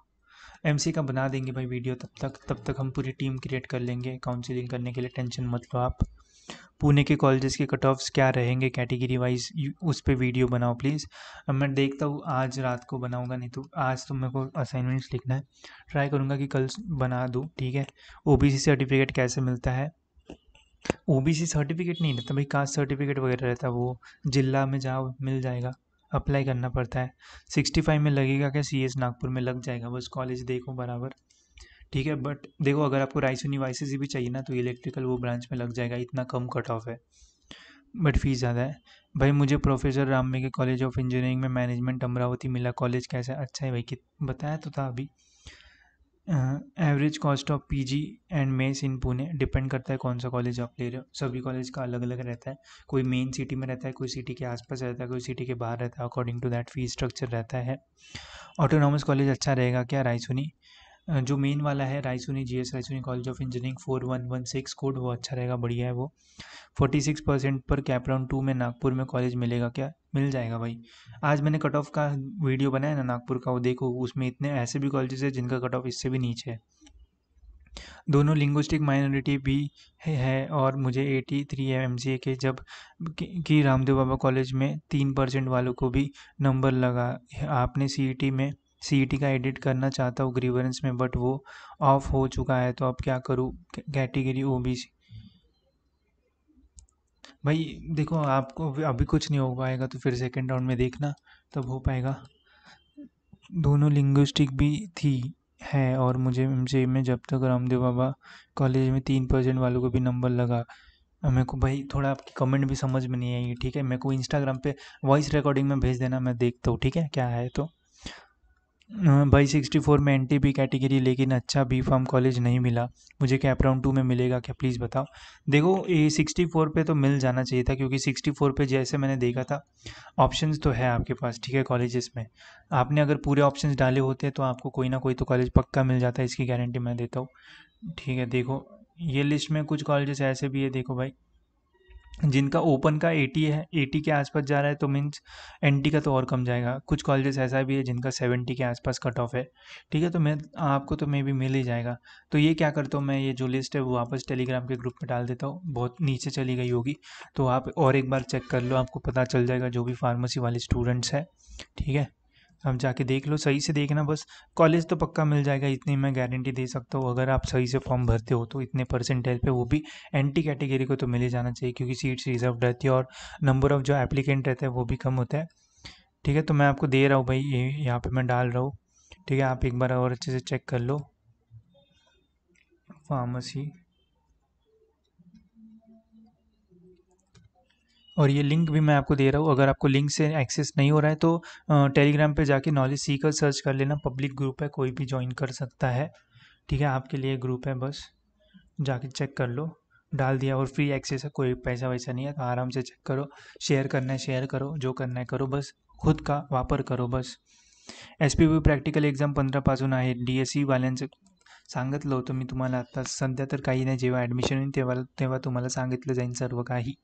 ए का बना देंगे भाई वीडियो तब तक तब तक हम पूरी टीम क्रिएट कर लेंगे काउंसिलिंग करने के लिए टेंशन मत लो आप पुणे के कॉलेजेस के कट ऑफ्स क्या रहेंगे कैटेगरी वाइज उस पर वीडियो बनाओ प्लीज़ अब मैं देखता हूँ आज रात को बनाऊँगा नहीं तो आज तो मेरे को असाइनमेंट्स लिखना है ट्राई करूँगा कि कल बना दूँ ठीक है ओ सर्टिफिकेट कैसे मिलता है ओ सर्टिफिकेट नहीं रहता भाई कास्ट सर्टिफिकेट वगैरह रहता है वो जिला में जाओ मिल जाएगा अप्लाई करना पड़ता है सिक्सटी फाइव में लगेगा क्या सी एस नागपुर में लग जाएगा बस कॉलेज देखो बराबर ठीक है बट देखो अगर आपको रायसोनी वाई सी भी चाहिए ना तो इलेक्ट्रिकल वो ब्रांच में लग जाएगा इतना कम कट ऑफ है बट फीस ज़्यादा है भाई मुझे professor Ram Meghe college of engineering में मैनेजमेंट अमरावती मिला कॉलेज कैसा अच्छा है भाई कि बताया तो था अभी average cost of PG and mess in Pune depend करता है कौन सा कॉलेज आप ले रहे हो सभी कॉलेज का अलग अलग रहता है कोई मेन सिटी में रहता है कोई सिटी के आसपास रहता है कोई सिटी के बाहर रहता है according to that fee structure रहता है ऑटोनॉमस कॉलेज अच्छा रहेगा क्या रायसोनी जो मेन वाला है Raisoni G S Raisoni college of engineering four one one six code वो अच्छा रहेगा बढ़िया है वो फोर्टी सिक्स परसेंट पर कैप राउंड टू में नागपुर में कॉलेज मिलेगा क्या मिल जाएगा भाई आज मैंने कट ऑफ का वीडियो बनाया ना नागपुर का वो देखो उसमें इतने ऐसे भी कॉलेजेस है जिनका कट ऑफ इससे भी नीचे है दोनों लिंग्विस्टिक माइनॉरिटी भी है और मुझे एटी थ्री है एम के जब कि रामदेव बाबा कॉलेज में तीन परसेंट वालों को भी नंबर लगा आपने सी e में सी e का एडिट करना चाहता हूँ ग्रीवरेंस में बट वो ऑफ हो चुका है तो अब क्या करूँ कैटेगरी ओ बी सी भाई देखो आपको अभी कुछ नहीं हो पाएगा तो फिर सेकेंड राउंड में देखना तब हो पाएगा दोनों लिंग्विस्टिक भी थी है और मुझे सी में जब तक रामदेव बाबा कॉलेज में तीन परसेंट वालों को भी नंबर लगा मेरे को भाई थोड़ा आपकी कमेंट भी समझ में नहीं आई ठीक है मेरे को इंस्टाग्राम पे वॉइस रिकॉर्डिंग में भेज देना मैं देखता हूँ ठीक है क्या है तो भाई सिक्सटी फोर में एन टी बी कैटेगरी लेकिन अच्छा बी फार्म कॉलेज नहीं मिला मुझे कैप राउंड टू में मिलेगा क्या प्लीज़ बताओ देखो ये सिक्सटी फोर पर तो मिल जाना चाहिए था क्योंकि सिक्सटी फोर पर जैसे मैंने देखा था ऑप्शंस तो है आपके पास ठीक है कॉलेजेस में आपने अगर पूरे ऑप्शंस डाले होते तो आपको कोई ना कोई तो कॉलेज पक्का मिल जाता है इसकी गारंटी मैं देता हूँ ठीक है देखो ये लिस्ट में कुछ कॉलेजेस ऐसे भी है देखो भाई जिनका ओपन का एटी है एटी के आसपास जा रहा है तो मीन्स एन का तो और कम जाएगा कुछ कॉलेजेस ऐसा भी है जिनका सेवेंटी के आसपास कट ऑफ है ठीक है तो मैं आपको तो मे भी मिल ही जाएगा तो ये क्या करता हूँ मैं ये जो लिस्ट है वो वापस टेलीग्राम के ग्रुप में डाल देता हूँ बहुत नीचे चली गई होगी तो आप और एक बार चेक कर लो आपको पता चल जाएगा जो भी फार्मेसी वाले स्टूडेंट्स हैं ठीक है आप जाके देख लो सही से देखना बस कॉलेज तो पक्का मिल जाएगा इतनी मैं गारंटी दे सकता हूँ अगर आप सही से फॉर्म भरते हो तो इतने परसेंटेज पे वो भी एंटी कैटेगरी को तो मिले जाना चाहिए क्योंकि सीट्स रिजर्व रहती है और नंबर ऑफ़ जो एप्लीकेंट रहता है वो भी कम होता है ठीक है तो मैं आपको दे रहा हूँ भाई यहाँ पर मैं डाल रहा हूँ ठीक है आप एक बार और अच्छे से चेक कर लो फार्मेसी और ये लिंक भी मैं आपको दे रहा हूँ अगर आपको लिंक से एक्सेस नहीं हो रहा है तो टेलीग्राम पे जाके नॉलेज सीकर सर्च कर लेना पब्लिक ग्रुप है कोई भी ज्वाइन कर सकता है ठीक है आपके लिए ग्रुप है बस जाके चेक कर लो डाल दिया और फ्री एक्सेस है कोई पैसा वैसा नहीं है तो आराम से चेक करो शेयर करना है शेयर करो जो करना है करो बस खुद का वापर करो बस एस पी एग्जाम पंद्रह पंधरापासून आहे डी एस सी e वाल्यांचं सांगितलं होतं मी तुम्हाला आत्ता सध्या तर काही नाही जेव्हा ॲडमिशन येईल तेव्हा तेव्हा तुम्हाला सांगितलं जाईल सर्व काही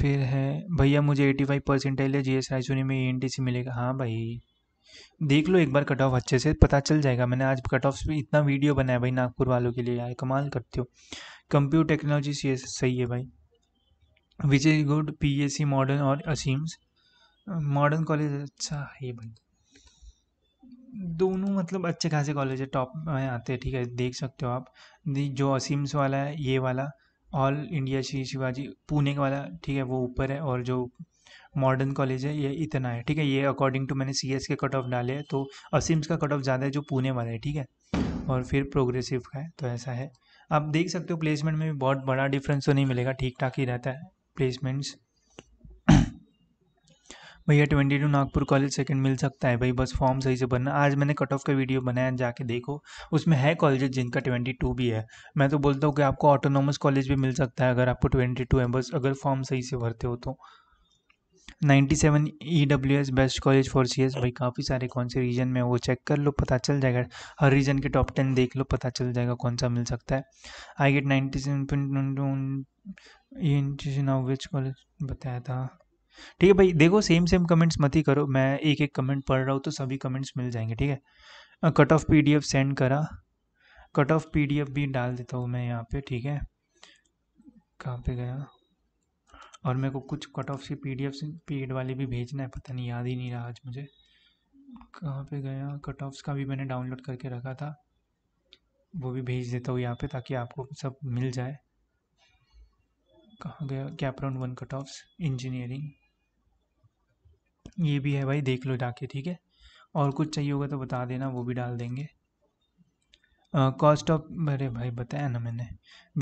फिर है भैया मुझे एटी फाइव परसेंट है जी एस रायचूनी में ई एन टी सी मिलेगा हाँ भाई देख लो एक बार कट ऑफ अच्छे से पता चल जाएगा मैंने आज कट ऑफ भी इतना वीडियो बनाया भाई नागपुर वालों के लिए यार कमाल करते हो कंप्यूटर टेक्नोलॉजी सी सही है भाई which is good P S C modern और असीम्स मॉडर्न कॉलेज अच्छा है भाई दोनों मतलब अच्छे खासे कॉलेज है टॉप में आते हैं ठीक है देख सकते हो आप जो असीम्स वाला है ये वाला ऑल इंडिया श्री शिवाजी पुणे वाला ठीक है वो ऊपर है और जो मॉडर्न कॉलेज है ये इतना है ठीक है ये अकॉर्डिंग टू मैंने सी एस के कट ऑफ डाले हैं तो असीम्स का कट ऑफ ज़्यादा है जो पुणे वाला है ठीक है और फिर प्रोग्रेसिव का है तो ऐसा है आप देख सकते हो प्लेसमेंट में भी बहुत बड़ा डिफरेंस तो नहीं मिलेगा ठीक ठाक ही रहता है प्लेसमेंट्स भैया twenty two Nagpur college second मिल सकता है भाई बस फॉर्म सही से भरना आज मैंने कट ऑफ का वीडियो बनाया जाके देखो उसमें है कॉलेज जिनका ट्वेंटी टू भी है मैं तो बोलता हूँ कि आपको ऑटोनोमस कॉलेज भी मिल सकता है अगर आपको ट्वेंटी टू है बस अगर फॉर्म सही से भरते हो तो ninety seven E W S best college for C S भाई काफ़ी सारे कौन से रीजन में वो चेक कर लो पता चल जाएगा हर रीजन के टॉप टेन देख लो पता चल जाएगा कौन सा मिल सकता है I get ninety seven point now which college बताया था ठीक है भाई देखो सेम सेम कमेंट्स मत ही करो मैं एक एक कमेंट पढ़ रहा हूँ तो सभी कमेंट्स मिल जाएंगे ठीक है कट ऑफ पी सेंड करा कट ऑफ पी भी डाल देता हूँ मैं यहाँ पे ठीक है कहाँ पे गया और मेरे को कुछ कट ऑफ से पी डी पीड वाले भी भेजना है पता नहीं याद ही नहीं रहा आज मुझे कहाँ पे गया कट ऑफ्स का भी मैंने डाउनलोड करके रखा था वो भी भेज देता हूँ यहाँ पे ताकि आपको सब मिल जाए कहाँ गया cap round one cut offs engineering ये भी है भाई देख लो जाके ठीक है और कुछ चाहिए होगा तो बता देना वो भी डाल देंगे कॉस्ट ऑफ अरे भाई बताया ना मैंने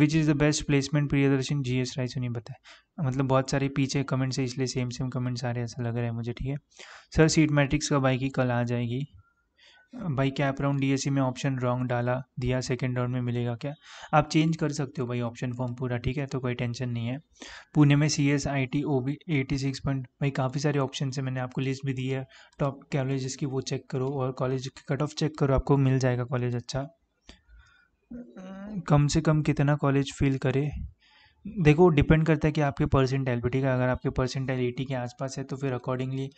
which is the best placement Priyadarshan G S Raisoni बताया मतलब बहुत सारे पीछे कमेंट्स है इसलिए सेम सेम कमेंट्स आ रहे हैं ऐसा लग रहा है मुझे ठीक है सर सीट मैट्रिक्स का बाइक ही कल आ जाएगी भाई कैप राउंड डीएससी में ऑप्शन रॉन्ग डाला दिया सेकंड राउंड में मिलेगा क्या आप चेंज कर सकते हो भाई ऑप्शन फॉर्म पूरा ठीक है तो कोई टेंशन नहीं है पुणे में C S I T O B eighty six point भाई काफ़ी सारे ऑप्शन है मैंने आपको लिस्ट भी दी है टॉप कॉलेज की वो चेक करो और कॉलेज कट ऑफ चेक करो आपको मिल जाएगा कॉलेज अच्छा कम से कम कितना कॉलेज फील करे देखो डिपेंड करता है कि आपके परसेंटाइल पे ठीक है अगर आपके परसेंटाइल एटी के आसपास है तो फिर अकॉर्डिंगली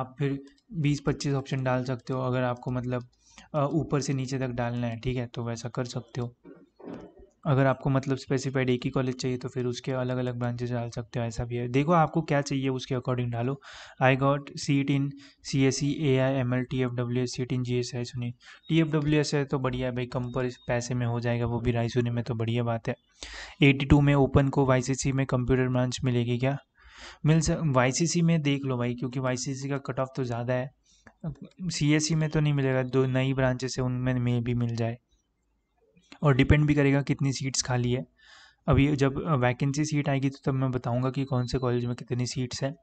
आप फिर बीस पच्चीस ऑप्शन डाल सकते हो अगर आपको मतलब ऊपर से नीचे तक डालना है ठीक है तो वैसा कर सकते हो अगर आपको मतलब स्पेसिफाइड एक ही कॉलेज चाहिए तो फिर उसके अलग अलग ब्रांचेज डाल सकते हो ऐसा भी है देखो आपको क्या चाहिए उसके अकॉर्डिंग डालो I got seat in C S C A I M L T F W S seat in G S I सुनी टी एफ डब्ल्यू एस है तो बढ़िया है भाई कम पर पैसे में हो जाएगा वो भी राय सुनी में तो बढ़िया बात है एटी टू में ओपन को वाई सी सी में कंप्यूटर ब्रांच मिलेगी क्या मिल सक वाई सी सी में देख लो भाई क्योंकि वाई सी सी का कट ऑफ तो ज़्यादा है सी एस सी में तो नहीं मिलेगा दो नई ब्रांचेस है उनमें में भी मिल जाए और डिपेंड भी करेगा कितनी सीट्स खाली है अभी जब वैकेंसी सीट आएगी तो तब मैं बताऊंगा कि कौन से कॉलेज में कितनी सीट्स हैं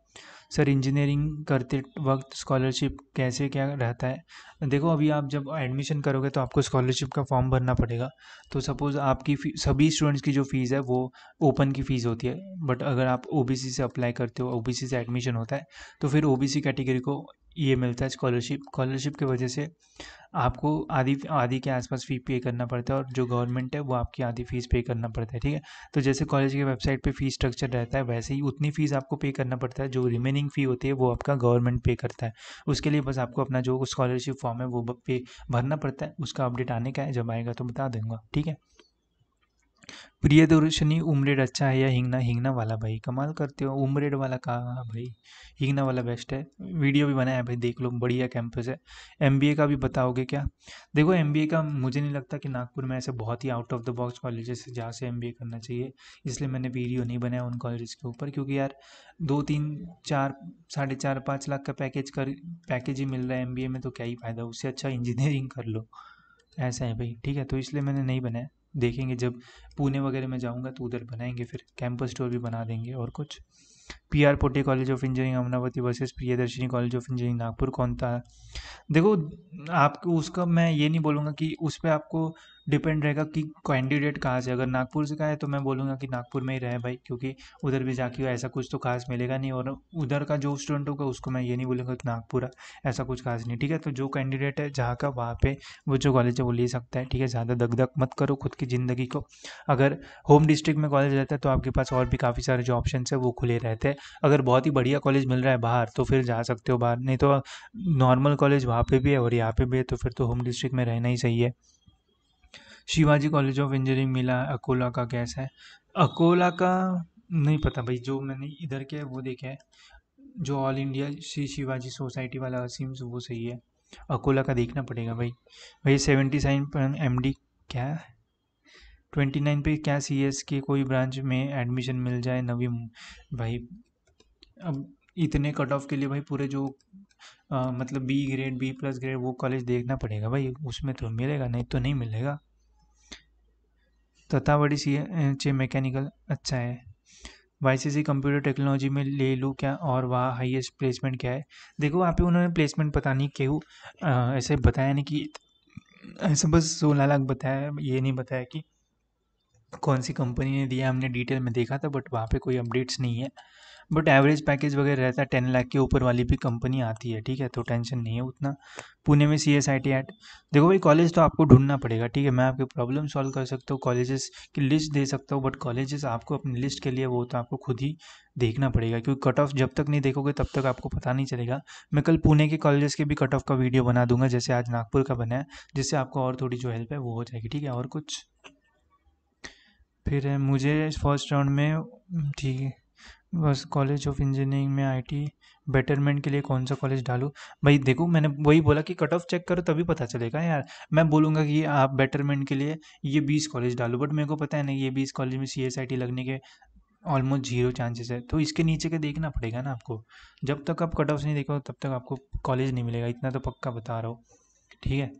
सर इंजीनियरिंग करते वक्त स्कॉलरशिप कैसे क्या रहता है देखो अभी आप जब एडमिशन करोगे तो आपको स्कॉलरशिप का फॉर्म भरना पड़ेगा तो सपोज़ आपकी सभी स्टूडेंट्स की जो फ़ीस है वो ओपन की फ़ीस होती है बट अगर आप ओ से अप्लाई करते हो ओ से एडमिशन होता है तो फिर ओ कैटेगरी को ये मिलता है स्कॉलरशिप स्कॉलरशिप की वजह से आपको आधी आधी के आसपास फ़ी पे करना पड़ता है और जो गवर्नमेंट है वो आपकी आधी फ़ीस पे करना पड़ता है ठीक है तो जैसे कॉलेज की वेबसाइट पे फ़ी स्ट्रक्चर रहता है वैसे ही उतनी फ़ीस आपको पे करना पड़ता है जो रिमेनिंग फ़ी होती है वो आपका गवर्नमेंट पे करता है उसके लिए बस आपको अपना जो स्कॉलरशिप फॉर्म है वो पे भरना पड़ता है उसका अपडेट आने का है जब आएगा तो बता दूंगा ठीक है प्रिय दर्शनी उमरेड अच्छा है या हिंगना हिंगना वाला भाई कमाल करते हो उमरेड वाला कहा भाई हिंगना वाला बेस्ट है वीडियो भी बनाया है भाई देख लो बढ़िया कैंपस है एम का भी बताओगे क्या देखो एम का मुझे नहीं लगता कि नागपुर में ऐसे बहुत ही out of the box colleges है जहाँ से एम करना चाहिए इसलिए मैंने वीडियो नहीं बनाया उन कॉलेज के ऊपर क्योंकि यार दो तीन चार साढ़े चार पाँच लाख का पैकेज कर पैकेज ही मिल रहा है एम में तो क्या ही फ़ायदा उससे अच्छा इंजीनियरिंग कर लो ऐसा है भाई ठीक है तो इसलिए मैंने नहीं बनाया देखेंगे जब पुणे वगैरह में जाऊँगा तो उधर बनाएंगे फिर कैंपस स्टोर भी बना देंगे और कुछ P R Pote college of engineering Amravati versus Darshani college of engineering Nagpur कौन था देखो आपको उसका मैं ये नहीं बोलूँगा कि उस पर आपको डिपेंड रहेगा कि कैंडिडेट कहाँ से अगर नागपुर से कहा है तो मैं बोलूँगा कि नागपुर में ही रहे भाई क्योंकि उधर भी जाके ऐसा कुछ तो खास मिलेगा नहीं और उधर का जो स्टूडेंट होगा उसको मैं ये नहीं बोलूँगा कि नागपुर ऐसा कुछ खास नहीं ठीक है तो जो कैंडिडेट है जहाँ का वहाँ पे वो जो कॉलेज है वो ले सकता है ठीक है ज़्यादा दग दग मत करो खुद की ज़िंदगी को अगर होम डिस्ट्रिक्ट में कॉलेज रहता है तो आपके पास और भी काफ़ी सारे जो ऑप्शन है वो खुले रहते हैं अगर बहुत ही बढ़िया कॉलेज मिल रहा है बाहर तो फिर जा सकते हो बाहर नहीं तो नॉर्मल कॉलेज वहाँ पे भी है और यहाँ पे भी है तो फिर तो होम डिस्ट्रिक्ट में रहना ही सही है शिवाजी कॉलेज ऑफ इंजीनियरिंग मिला अकोला का कैसा है अकोला का नहीं पता भाई जो मैंने इधर के वो देखा है जो all India Shri Shivaji society वाला असीम्स वो सही है अकोला का देखना पड़ेगा भाई भाई सेवेंटी साइन पर एम क्या ट्वेंटी नाइन पे क्या सी एस के कोई ब्रांच में एडमिशन मिल जाए नवी भाई अब इतने कट ऑफ के लिए भाई पूरे जो आ, मतलब B grade B plus grade वो कॉलेज देखना पड़ेगा भाई उसमें तो मिलेगा नहीं तो नहीं मिलेगा ततावड़ी सी चे मैकेनिकल अच्छा है वाई कंप्यूटर टेक्नोलॉजी में ले लूँ क्या और वहाँ हाईएस्ट प्लेसमेंट क्या है देखो वहाँ पे उन्होंने प्लेसमेंट पता नहीं क्यों ऐसे बताया नहीं कि ऐसे बस सोलह लाख बताया ये नहीं बताया कि कौन सी कंपनी ने दिया हमने डिटेल में देखा था बट वहाँ पे कोई अपडेट्स नहीं है बट एवरेज पैकेज वगैरह रहता है टेन लाख के ऊपर वाली भी कंपनी आती है ठीक है तो टेंशन नहीं है उतना पुणे में C S I T eight देखो भाई कॉलेज तो आपको ढूंढना पड़ेगा ठीक है मैं आपकी प्रॉब्लम सॉल्व कर सकता हूँ कॉलेजेस की लिस्ट दे सकता हूँ बट कॉलेजेस आपको अपनी लिस्ट के लिए वो तो आपको खुद ही देखना पड़ेगा क्योंकि कट ऑफ जब तक नहीं देखोगे तब तक आपको पता नहीं चलेगा मैं कल पुणे के कॉलेजेस के भी कट ऑफ का वीडियो बना दूंगा जैसे आज नागपुर का बनाया जिससे आपको और थोड़ी जो हेल्प है वो हो जाएगी ठीक है और कुछ फिर मुझे फर्स्ट राउंड में ठीक है बस कॉलेज ऑफ इंजीनियरिंग में आईटी बेटरमेंट के लिए कौन सा कॉलेज डालूँ भाई देखो मैंने वही बोला कि कट ऑफ चेक करो तभी पता चलेगा यार मैं बोलूँगा कि आप बेटरमेंट के लिए ये बीस कॉलेज डालो बट मेरे को पता है ना ये बीस कॉलेज में सी लगने के ऑलमोस्ट जीरो चांसेस है तो इसके नीचे के देखना पड़ेगा ना आपको जब तक आप कट ऑफ नहीं देखो तब तक आपको कॉलेज नहीं मिलेगा इतना तो पक्का बता रहा हूँ ठीक है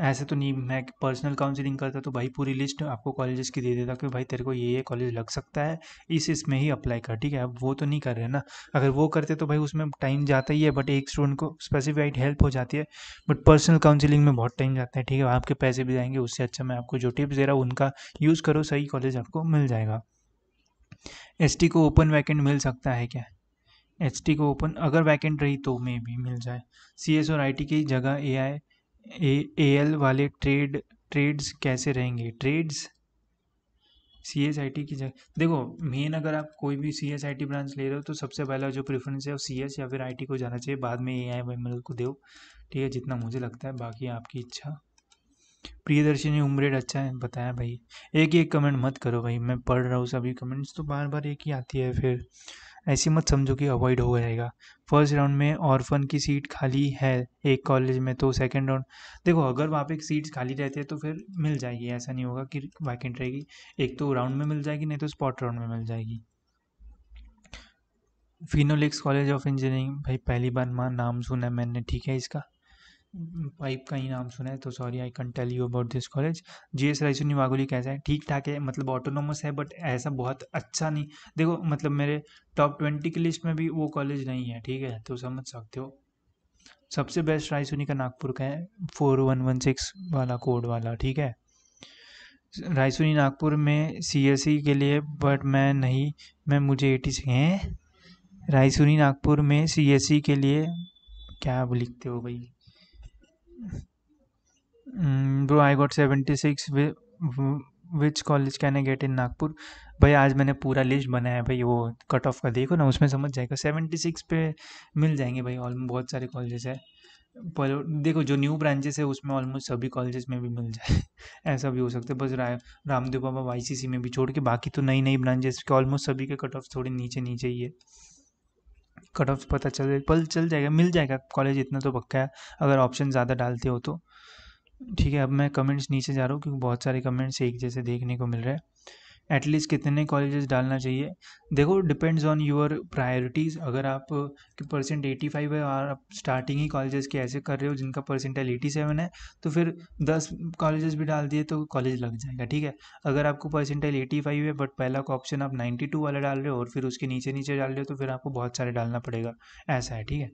ऐसे तो नहीं मैं पर्सनल काउंसलिंग करता तो भाई पूरी लिस्ट आपको कॉलेजेस की दे देता कि भाई तेरे को ये ये कॉलेज लग सकता है इस इसमें ही अप्लाई कर ठीक है अब वो तो नहीं कर रहे ना अगर वो करते तो भाई उसमें टाइम जाता ही है बट एक स्टूडेंट को स्पेसिफाइड हेल्प हो जाती है बट पर्सनल काउंसिलिंग में बहुत टाइम जाता है ठीक है आपके पैसे भी जाएंगे उससे अच्छा मैं आपको जो टिप्स दे रहा हूँ उनका यूज़ करो सही कॉलेज आपको मिल जाएगा एस को ओपन वैकेंट मिल सकता है क्या एच को ओपन अगर वैकेंट रही तो मे भी मिल जाए सी एस और आई की जगह ए आई ए एल वाले ट्रेड ट्रेड्स कैसे रहेंगे trades C S I T की जगह देखो मेन अगर आप कोई भी C S I T branch ले रहे हो तो सबसे पहला जो प्रेफरेंस है वो सी एस या फिर आई टी को जाना चाहिए बाद में ए आई एम एल को दो ठीक है जितना मुझे लगता है बाकी आपकी इच्छा प्रियदर्शनी उम्रेड अच्छा है बताया भाई एक एक कमेंट मत करो भाई मैं पढ़ रहा हूँ सभी कमेंट्स तो बार बार एक ही आती है फिर ऐसी मत समझो कि अवॉइड हो जाएगा फर्स्ट राउंड में ऑर्फन की सीट खाली है एक कॉलेज में तो सेकंड राउंड देखो अगर वहाँ पे सीट्स खाली रहती है तो फिर मिल जाएगी ऐसा नहीं होगा कि वैकेंट रहेगी एक तो राउंड में मिल जाएगी नहीं तो स्पॉट राउंड में मिल जाएगी फिनोलेक्स कॉलेज ऑफ इंजीनियरिंग भाई पहली बार माँ नाम सुना मैंने ठीक है इसका पाइप का ही नाम सुना है तो sorry I can tell you about this college G S Raisoni निवागुली कैसा है ठीक ठाक है मतलब ऑटोनोमस है बट ऐसा बहुत अच्छा नहीं देखो मतलब मेरे टॉप ट्वेंटी की लिस्ट में भी वो कॉलेज नहीं है ठीक है तो समझ सकते हो सबसे बेस्ट रायसुनी का नागपुर का है फोर वन वन सिक्स वाला कोड वाला ठीक है रायसुनी नागपुर में सी e के लिए बट मैं नहीं मैं मुझे एटी से हैं रायसुनी नागपुर में सी e के लिए क्या लिखते हो भाई bro I got seventy six which college can I get in Nagpur भाई आज मैंने पूरा लिस्ट बनाया है भाई वो कट ऑफ का देखो ना उसमें समझ जाएगा सेवेंटी सिक्स पे मिल जाएंगे भाई ऑलमोस्ट बहुत सारे कॉलेजेस है पर देखो जो न्यू ब्रांचेस है उसमें ऑलमोस्ट सभी कॉलेजेस में भी मिल जाए ऐसा भी हो सकता है बस रा, रामदेव बाबा सी में भी छोड़ के बाकी तो नई नई ब्रांचेस के ऑलमोस्ट सभी के कट ऑफ थोड़े नीचे नीचे ही है कट ऑफ पता चल पल चल जाएगा मिल जाएगा कॉलेज इतना तो पक्का है अगर ऑप्शन ज़्यादा डालते हो तो ठीक है अब मैं कमेंट्स नीचे जा रहा हूँ क्योंकि बहुत सारे कमेंट्स एक जैसे देखने को मिल रहे हैं एटलीस्ट कितने कॉलेजेस डालना चाहिए देखो डिपेंड्स ऑन योर प्रायोरिटीज़ अगर आप के परसेंट एटी फाइव है और आप स्टार्टिंग ही कॉलेजेस के ऐसे कर रहे हो जिनका परसेंटेज एटी सेवन है तो फिर दस कॉलेजेस भी डाल दिए तो कॉलेज लग जाएगा ठीक है अगर आपको परसेंटेज एटी फाइव है बट पहला ऑप्शन आप नाइन्टी टू वाला डाल रहे हो और फिर उसके नीचे नीचे डाल रहे हो तो फिर आपको बहुत सारे डालना पड़ेगा ऐसा है ठीक है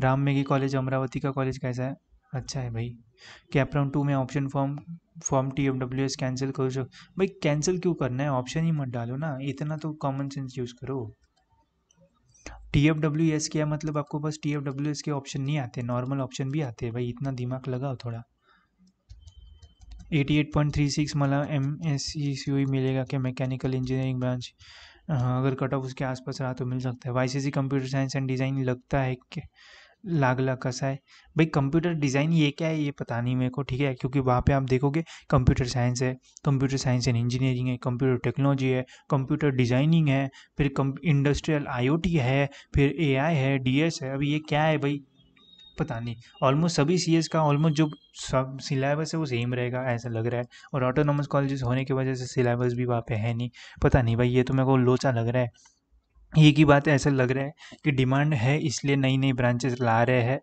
राम मेघी कॉलेज अमरावती का कॉलेज कैसा है अच्छा है भाई कैपराउंड टू में option form form T M W S cancel करो सो भाई कैंसिल क्यों करना है ऑप्शन ही मत डालो ना इतना तो कॉमन सेंस यूज़ करो टी एफ डब्ल्यू एस क्या मतलब आपको बस टी एफ डब्ल्यू एस के ऑप्शन नहीं आते नॉर्मल ऑप्शन भी आते हैं भाई इतना दिमाग लगाओ थोड़ा eighty eight point three six मतलब एम एस सी ही मिलेगा क्या मैकेनिकल इंजीनियरिंग ब्रांच अगर कट ऑफ उसके आसपास रहा तो मिल सकता है Y C C computer science and design लगता है लागला कसा है भाई कंप्यूटर डिज़ाइन ये क्या है ये पता नहीं मेरे को ठीक है क्योंकि वहाँ पे आप देखोगे कंप्यूटर साइंस है कंप्यूटर साइंस एंड इंजीनियरिंग है कंप्यूटर टेक्नोलॉजी है कंप्यूटर डिज़ाइनिंग है फिर इंडस्ट्रियल आईओटी है फिर एआई है डीएस है अब ये क्या है भाई पता नहीं ऑलमोस्ट सभी सी का ऑलमोस्ट जो सब सिलेबस है वो सेम रहेगा ऐसा लग रहा है और ऑटोनॉमस कॉलेजेस होने की वजह से सिलेबस भी वहाँ पे है नहीं पता नहीं भाई ये तो मेरे को लोचा लग रहा है एक ही बात ऐसा लग रहा है कि डिमांड है इसलिए नई नई ब्रांचेस ला रहे हैं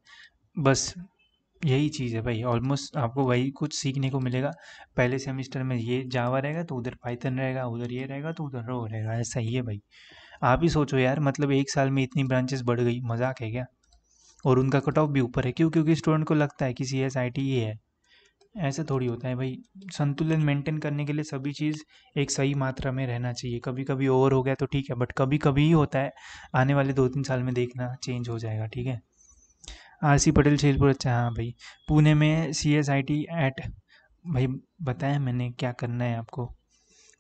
बस यही चीज़ है भाई ऑलमोस्ट आपको वही कुछ सीखने को मिलेगा पहले सेमेस्टर में ये जावा रहेगा तो उधर पाइथन रहेगा उधर ये रहेगा तो उधर वो रहेगा ऐसा ही है भाई आप ही सोचो यार मतलब एक साल में इतनी ब्रांचेस बढ़ गई मजाक है क्या और उनका कट ऑफ भी ऊपर है क्यों क्योंकि स्टूडेंट को लगता है कि सी एस आई टी ये है ऐसे थोड़ी होता है भाई संतुलन मेंटेन करने के लिए सभी चीज़ एक सही मात्रा में रहना चाहिए कभी कभी ओवर हो गया तो ठीक है बट कभी कभी ही होता है आने वाले दो तीन साल में देखना चेंज हो जाएगा ठीक है आर सी पटेल शेरपुर अच्छा हाँ भाई पुणे में C S I T eight भाई बताया मैंने क्या करना है आपको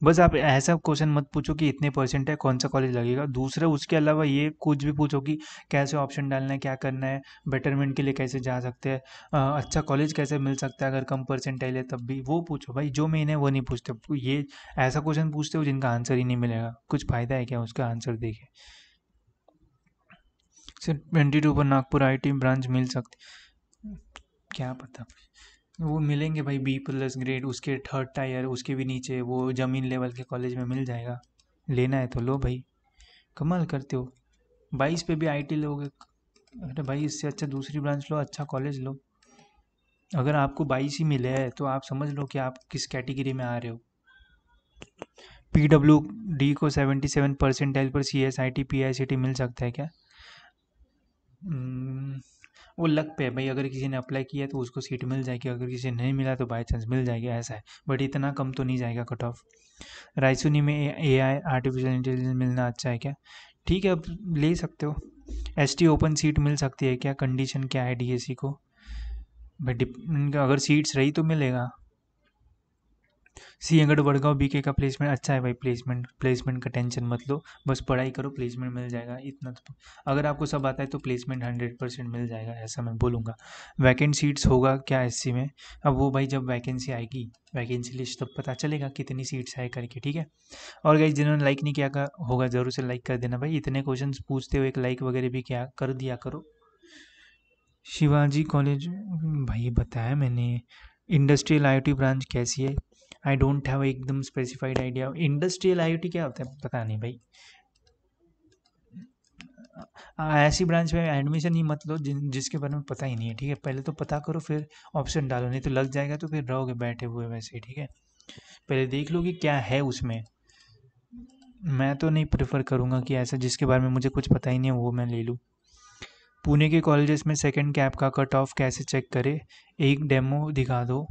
बस आप ऐसा क्वेश्चन मत पूछो कि इतने परसेंट है कौन सा कॉलेज लगेगा दूसरा उसके अलावा ये कुछ भी पूछो कि कैसे ऑप्शन डालना है क्या करना है बेटरमेंट के लिए कैसे जा सकते हैं अच्छा कॉलेज कैसे मिल सकता है अगर कम परसेंट है तब भी वो पूछो भाई जो मेन है वो नहीं पूछते ये ऐसा क्वेश्चन पूछते हो जिनका आंसर ही नहीं मिलेगा कुछ फ़ायदा है क्या उसका आंसर देखे सर ट्वेंटी टू पर नागपुर आई ब्रांच मिल सकती क्या पता वो मिलेंगे भाई बी प्लस ग्रेड उसके थर्ड टायर उसके भी नीचे वो ज़मीन लेवल के कॉलेज में मिल जाएगा लेना है तो लो भाई कमाल करते हो बाईस पे भी आई टी लोगे अरे भाई इससे अच्छा दूसरी ब्रांच लो अच्छा कॉलेज लो अगर आपको बाईस ही मिले है तो आप समझ लो कि आप किस कैटेगरी में आ रहे हो पी डब्ल्यू डी को सेवेंटी सेवन टाइल पर C S I T P I C T मिल सकता है क्या hmm, वो लक पे है भाई अगर किसी ने अप्लाई किया तो उसको सीट मिल जाएगी अगर किसी नहीं मिला तो बाई चांस मिल जाएगी ऐसा है बट इतना कम तो नहीं जाएगा कट ऑफ रायसुनी में ए आई आर्टिफिशियल इंटेलिजेंस मिलना अच्छा है क्या ठीक है अब ले सकते हो एस टी ओपन सीट मिल सकती है क्या कंडीशन क्या है डी एस सी को भाई अगर सीट्स रही तो मिलेगा सी अगर वडगाँव बीके का प्लेसमेंट अच्छा है भाई प्लेसमेंट प्लेसमेंट का टेंशन मत लो बस पढ़ाई करो प्लेसमेंट मिल जाएगा इतना तो अगर आपको सब आता है तो प्लेसमेंट हंड्रेड परसेंट मिल जाएगा ऐसा मैं बोलूँगा वैकेंट सीट्स होगा क्या एस में अब वो भाई जब वैकेंसी आएगी वैकेंसी लिस्ट तब पता चलेगा कितनी सीट्स आए करके ठीक है और भाई जिन्होंने लाइक नहीं किया होगा ज़रूर से लाइक कर देना भाई इतने क्वेश्चन पूछते हुए एक लाइक वगैरह भी क्या कर दिया करो शिवाजी कॉलेज भाई बताया मैंने इंडस्ट्रियल आईटी ब्रांच कैसी है आई डोंट हैव एकदम स्पेसिफाइड आइडिया इंडस्ट्रियल आई क्या होता है पता नहीं भाई ऐसी ब्रांच में एडमिशन ही मत लो जिन जिसके बारे में पता ही नहीं है ठीक है पहले तो पता करो फिर ऑप्शन डालो नहीं तो लग जाएगा तो फिर रहोगे बैठे हुए वैसे ठीक है पहले देख लो कि क्या है उसमें मैं तो नहीं प्रेफर करूँगा कि ऐसा जिसके बारे में मुझे कुछ पता ही नहीं है वो मैं ले लूँ पुणे के कॉलेजेस में सेकेंड कैप का कट ऑफ कैसे चेक करें एक डेमो दिखा दो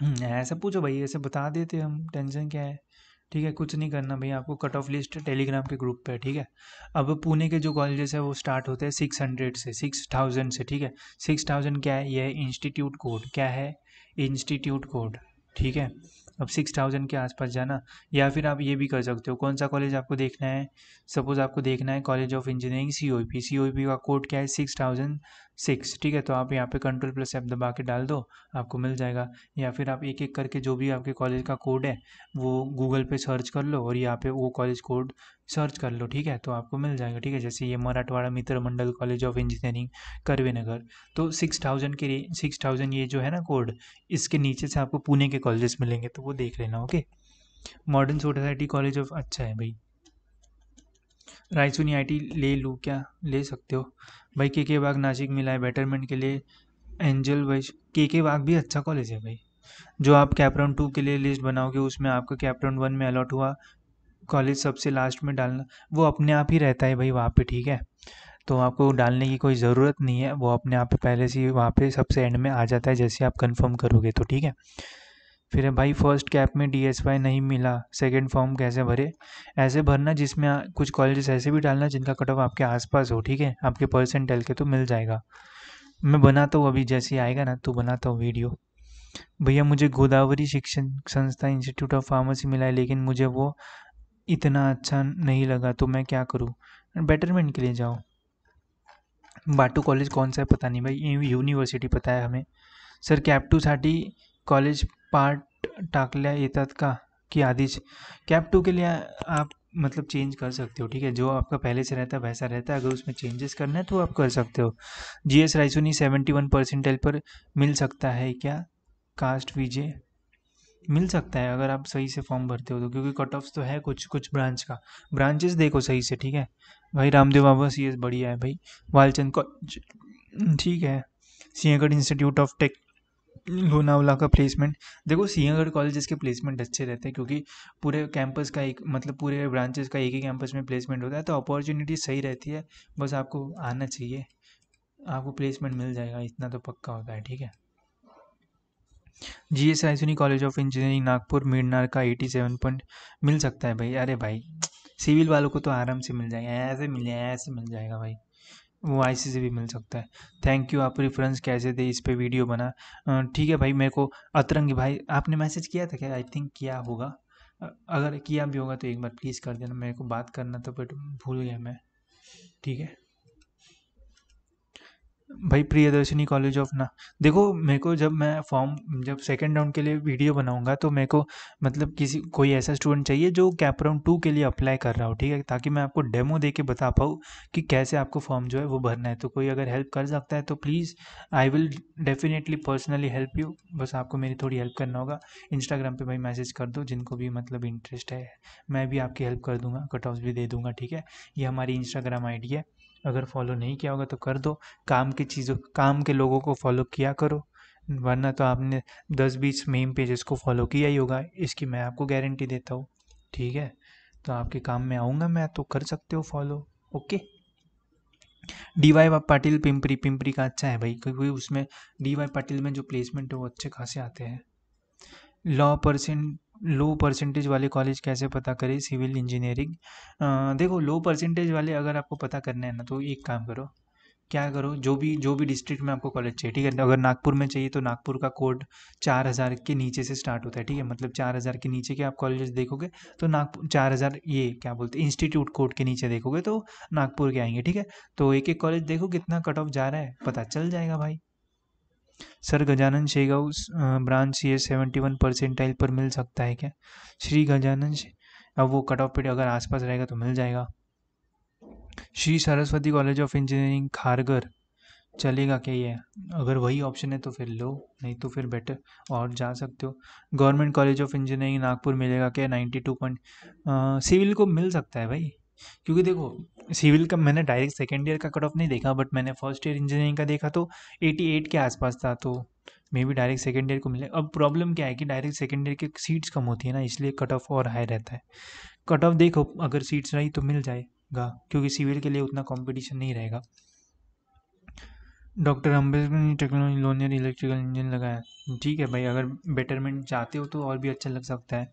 हम्म, ऐसा पूछो भाई ऐसे बता देते हम टेंशन क्या है ठीक है कुछ नहीं करना भाई आपको कट ऑफ लिस्ट टेलीग्राम के ग्रुप पे ठीक है अब पुणे के जो कॉलेजेस है वो स्टार्ट होते हैं सिक्स हंड्रेड से सिक्स थाउजेंड से ठीक है सिक्स थाउजेंड क्या है यह इंस्टीट्यूट कोड क्या है इंस्टीट्यूट कोड ठीक है अब सिक्स थाउजेंड के आसपास जाना या फिर आप ये भी कर सकते हो कौन सा कॉलेज आपको देखना है सपोज़ आपको देखना है college of engineering C O P C O P का कोड क्या है सिक्स थाउजेंड सिक्स ठीक है तो आप यहाँ पे कंट्रोल प्लस एप दबा के डाल दो आपको मिल जाएगा या फिर आप एक एक करके जो भी आपके कॉलेज का कोड है वो गूगल पे सर्च कर लो और यहाँ पे वो कॉलेज कोड सर्च कर लो ठीक है तो आपको मिल जाएगा ठीक है जैसे ये Marathwada Mitra Mandal college of engineering Karve Nagar तो सिक्स थाउजेंड के सिक्स थाउजेंड ये जो है ना कोड इसके नीचे से आपको पुणे के कॉलेजेस मिलेंगे तो वो देख लेना okay modern society college of अच्छा है भाई रायसुनी टी ले लूँ क्या ले सकते हो भाई के के बाग नासिक मिला है बेटरमेंट के लिए एंजल वाइज के के बाग भी अच्छा कॉलेज है भाई जो आप कैपराउंड टू के लिए लिस्ट बनाओगे उसमें आपका कैपराउंड वन में अलॉट हुआ कॉलेज सबसे लास्ट में डालना वो अपने आप ही रहता है भाई वहाँ पे ठीक है तो आपको डालने की कोई ज़रूरत नहीं है वो अपने आप पहले से वहाँ पे सबसे एंड में आ जाता है जैसे आप कंफर्म करोगे तो ठीक है फिर भाई फर्स्ट कैप में डी एस वाई नहीं मिला सेकेंड फॉर्म कैसे भरे ऐसे भरना जिसमें कुछ कॉलेजेस ऐसे भी डालना जिनका कट ऑफ आपके आसपास हो ठीक है आपके डल के तो मिल जाएगा मैं बनाता हूँ अभी जैसे आएगा ना तो बनाता हूँ वीडियो भैया मुझे गोदावरी शिक्षण संस्था इंस्टीट्यूट ऑफ फार्मेसी मिला है लेकिन मुझे वो इतना अच्छा नहीं लगा तो मैं क्या करूँ बेटरमेंट के लिए जाओ बाटू कॉलेज कौन सा है पता नहीं भाई यूनिवर्सिटी पता है हमें सर कैप टू साठी कॉलेज पार्ट टाकल्या येतात का की आधीच कैप टू के लिए आप मतलब चेंज कर सकते हो ठीक है जो आपका पहले से रहता है वैसा रहता है अगर उसमें चेंजेस करना है तो आप कर सकते हो G S Raisoni seventy one percentage पर मिल सकता है क्या कास्ट वीजे मिल सकता है अगर आप सही से फॉर्म भरते हो तो क्योंकि कट ऑफ तो है कुछ कुछ ब्रांच का ब्रांचेस देखो सही से ठीक है भाई रामदेव बाबा सी एस बढ़िया है भाई वालचंद ठीक है Sinhgad institute of tech Lonavala का प्लेसमेंट देखो सिंहगढ़ कॉलेज़ के प्लेसमेंट अच्छे रहते हैं क्योंकि पूरे कैंपस का एक मतलब पूरे ब्रांचेस का एक ही कैंपस में प्लेसमेंट होता है तो अपॉर्चुनिटी सही रहती है बस आपको आना चाहिए आपको प्लेसमेंट मिल जाएगा इतना तो पक्का होता है ठीक है G S I college of engineering Nagpur मीडनार का एटी सेवन पॉइंट मिल सकता है भाई अरे भाई सिविल वालों को तो आराम से मिल जाएगा ऐसे मिल जाएगा ऐसे मिल जाएगा भाई वो आई सी से भी मिल सकता है थैंक यू आप रिफरेंस कैसे दे इस पर वीडियो बना ठीक है भाई मेरे को अतरंग भाई आपने मैसेज किया था क्या आई थिंक किया होगा अगर किया भी होगा तो एक बार प्लीज़ कर देना मेरे को बात करना तो बट भूल गया मैं ठीक है भाई प्रियदर्शनी कॉलेज ऑफ ना देखो मेरे को जब मैं फॉर्म जब सेकेंड राउंड के लिए वीडियो बनाऊंगा तो मेरे को मतलब किसी कोई ऐसा स्टूडेंट चाहिए जो कैप राउंड टू के लिए अप्लाई कर रहा हो ठीक है ताकि मैं आपको डेमो दे के बता पाऊँ कि कैसे आपको फॉर्म जो है वो भरना है तो कोई अगर हेल्प कर सकता है तो please I will definitely personally help you बस आपको मेरी थोड़ी हेल्प करना होगा इंस्टाग्राम पर भाई मैसेज कर दो जिनको भी मतलब इंटरेस्ट है मैं भी आपकी हेल्प कर दूंगा कट ऑफ भी दे दूंगा ठीक है ये हमारी इंस्टाग्राम आई है अगर फॉलो नहीं किया होगा तो कर दो काम की चीज़ों काम के लोगों को फॉलो किया करो वरना तो आपने दस बीस मेम पेजेस को फॉलो किया ही होगा इसकी मैं आपको गारंटी देता हूँ ठीक है तो आपके काम में आऊँगा मैं तो कर सकते हो follow okay D Y Patil Pimpri Pimpri का अच्छा है भाई क्योंकि उसमें डी वाई पाटिल में जो प्लेसमेंट है वो अच्छे खासे आते हैं लॉ परसेंट लो परसेंटेज वाले कॉलेज कैसे पता करें सिविल इंजीनियरिंग देखो लो परसेंटेज वाले अगर आपको पता करने है ना तो एक काम करो क्या करो जो भी जो भी डिस्ट्रिक्ट में आपको कॉलेज चाहिए ठीक है अगर नागपुर में चाहिए तो नागपुर का कोड चार हज़ार के नीचे से स्टार्ट होता है ठीक है मतलब चार हज़ार के नीचे के आप कॉलेज देखोगे तो नागपुर चार हज़ार ये क्या बोलते हैं इंस्टीट्यूट कोड के नीचे देखोगे तो नागपुर के आएंगे ठीक है तो एक एक कॉलेज देखो कितना कट ऑफ जा रहा है पता चल जाएगा भाई सर गजानन उस ब्रांच ये सेवेंटी वन परसेंटाइल पर मिल सकता है क्या श्री गजानन अब वो कट ऑफ पीरियड अगर आसपास रहेगा तो मिल जाएगा Shri Saraswati college of engineering Kharghar चलेगा क्या ये अगर वही ऑप्शन है तो फिर लो नहीं तो फिर बेटर और जा सकते हो government college of engineering Nagpur मिलेगा क्या नाइन्टी टू पॉइंट सिविल को मिल सकता है भाई क्योंकि देखो सिविल का मैंने डायरेक्ट सेकेंड ईयर का कट ऑफ नहीं देखा बट मैंने फर्स्ट ईयर इंजीनियरिंग का देखा तो एटी एट के आसपास था तो maybe direct second year को मिले अब प्रॉब्लम क्या है कि डायरेक्ट सेकेंड ईयर की सीट्स कम होती है ना इसलिए कट ऑफ और हाई रहता है कट ऑफ देखो अगर सीट्स रही तो मिल जाएगा क्योंकि सिविल के लिए उतना कॉम्पिटिशन नहीं रहेगा डॉक्टर अम्बेडकर ने टेक्नोलॉजी लोनियर इलेक्ट्रिकल इंजन लगाया ठीक है भाई अगर बेटरमेंट चाहते हो तो और भी अच्छा लग सकता है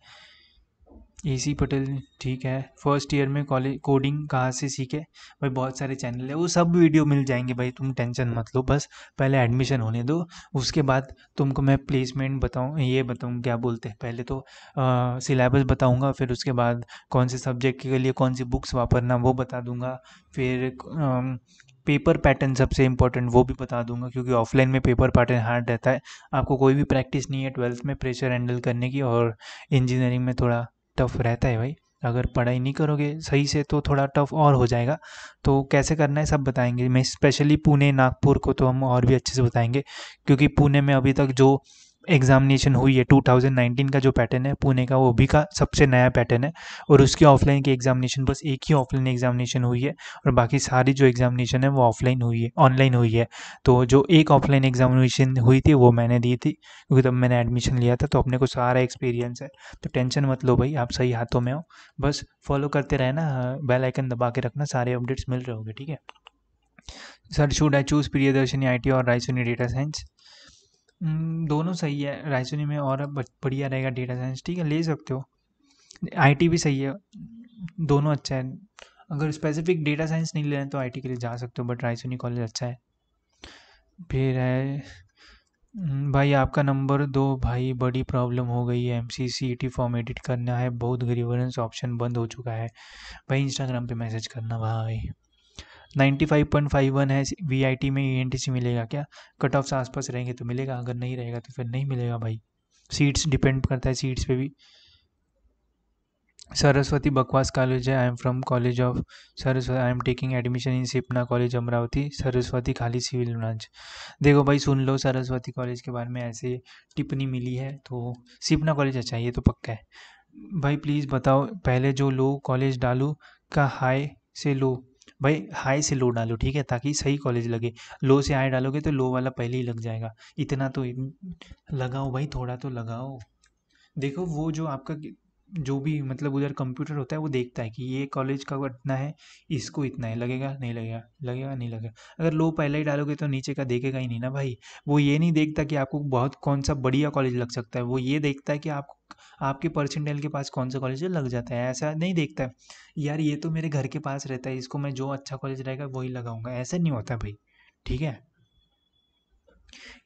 ए सी पटेल ठीक है फर्स्ट ईयर में कॉलेज कोडिंग कहाँ से सीखे भाई बहुत सारे चैनल है वो सब वीडियो मिल जाएंगे भाई तुम टेंशन मत लो बस पहले एडमिशन होने दो उसके बाद तुमको मैं प्लेसमेंट बताऊँ ये बताऊँ क्या बोलते हैं पहले तो सिलेबस बताऊँगा फिर उसके बाद कौन से सब्जेक्ट के लिए कौन सी बुक्स वापरना वो बता दूँगा फिर आ, पेपर पैटर्न सबसे इम्पोर्टेंट वो भी बता दूंगा क्योंकि ऑफलाइन में पेपर पैटर्न हार्ड रहता है आपको कोई भी प्रैक्टिस नहीं है ट्वेल्थ में प्रेशर हैंडल करने की और इंजीनियरिंग में थोड़ा टफ़ रहता है भाई अगर पढ़ाई नहीं करोगे सही से तो थोड़ा टफ़ और हो जाएगा तो कैसे करना है सब बताएंगे मैं स्पेशली पुणे नागपुर को तो हम और भी अच्छे से बताएंगे क्योंकि पुणे में अभी तक जो एग्जामिनेशन हुई है 2019 का जो पैटर्न है पुणे का वो भी का सबसे नया पैटर्न है और उसकी ऑफलाइन की एग्जामिनेशन बस एक ही ऑफलाइन एग्जामिनेशन हुई है और बाकी सारी जो एग्जामिनेशन है वो ऑफलाइन हुई है ऑनलाइन हुई है तो जो एक ऑफलाइन एग्जामिनेशन हुई थी वो मैंने दी थी क्योंकि तब मैंने एडमिशन लिया था तो अपने को सारा एक्सपीरियंस है तो टेंशन मत लो भाई आप सही हाथों में हो बस फॉलो करते रहना बेल आइकन दबा के रखना सारे अपडेट्स मिल रहे होंगे ठीक है sir should I choose Priyadarshini I T और राइसोनी डेटा साइंस हम्म, दोनों सही है रायसोनी में और बढ़िया रहेगा डेटा साइंस ठीक है ले सकते हो आईटी भी सही है दोनों अच्छा है अगर स्पेसिफिक डेटा साइंस नहीं लेना हैं तो आईटी के लिए जा सकते हो बट रायसोनी कॉलेज अच्छा है फिर है हम्म, भाई आपका नंबर दो भाई बड़ी प्रॉब्लम हो गई है M C C T form edit करना है बहुत ग्रीवरेंस ऑप्शन बंद हो चुका है भाई इंस्टाग्राम पे मैसेज करना भाई ninety five point five one है वी आई टी में ई एन टी सी मिलेगा क्या कट ऑफ आसपास रहेंगे तो मिलेगा अगर नहीं रहेगा तो फिर नहीं मिलेगा भाई सीट्स डिपेंड करता है सीट्स पे भी सरस्वती बकवास कॉलेज है I am from college of Saraswati I am taking admission in Sipna college Amravati Saraswati खाली सिविल ब्रांच देखो भाई सुन लो सरस्वती कॉलेज के बारे में ऐसे टिप्पणी मिली है तो सिपना कॉलेज अच्छा ये तो पक्का है भाई प्लीज़ बताओ पहले जो लो कॉलेज डालू का हाई से लो भाई हाई से लो डालो ठीक है ताकि सही कॉलेज लगे लो से हाई डालोगे तो लो वाला पहले ही लग जाएगा इतना तो लगाओ भाई थोड़ा तो लगाओ देखो वो जो आपका जो भी मतलब उधर कंप्यूटर होता है वो देखता है कि ये कॉलेज का इतना है इसको इतना है लगेगा नहीं लगेगा लगेगा नहीं लगेगा अगर लो पहले ही डालोगे तो नीचे का देखेगा ही नहीं ना भाई वो ये नहीं देखता कि आपको बहुत कौन सा बढ़िया कॉलेज लग सकता है वो ये देखता है कि आप आपके परसेंटेज के पास कौन सा कॉलेज लग जाता है ऐसा नहीं देखता है यार ये तो मेरे घर के पास रहता है इसको मैं जो अच्छा कॉलेज रहेगा वही लगाऊंगा ऐसा नहीं होता भाई ठीक है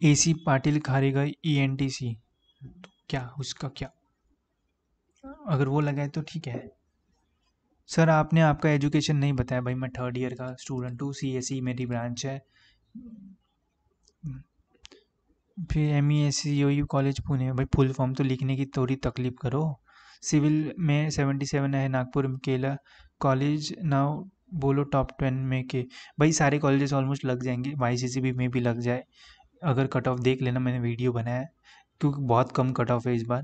A C Patil Kharghar E N T C तो क्या उसका क्या अगर वो लगाए तो ठीक है सर आपने आपका एजुकेशन नहीं बताया भाई मैं थर्ड ईयर का स्टूडेंट हूँ सी एस सी मेरी ब्रांच है फिर M E S C U college Pune भाई फुल फॉर्म तो लिखने की थोड़ी तकलीफ करो सिविल में सेवेंटी सेवन है नागपुर केला कॉलेज नाउ बोलो टॉप टेन में के भाई सारे कॉलेजेस ऑलमोस्ट लग जाएंगे वाई सी सी बी में भी लग जाए अगर कट ऑफ देख लेना मैंने वीडियो बनाया क्योंकि बहुत कम कट ऑफ है इस बार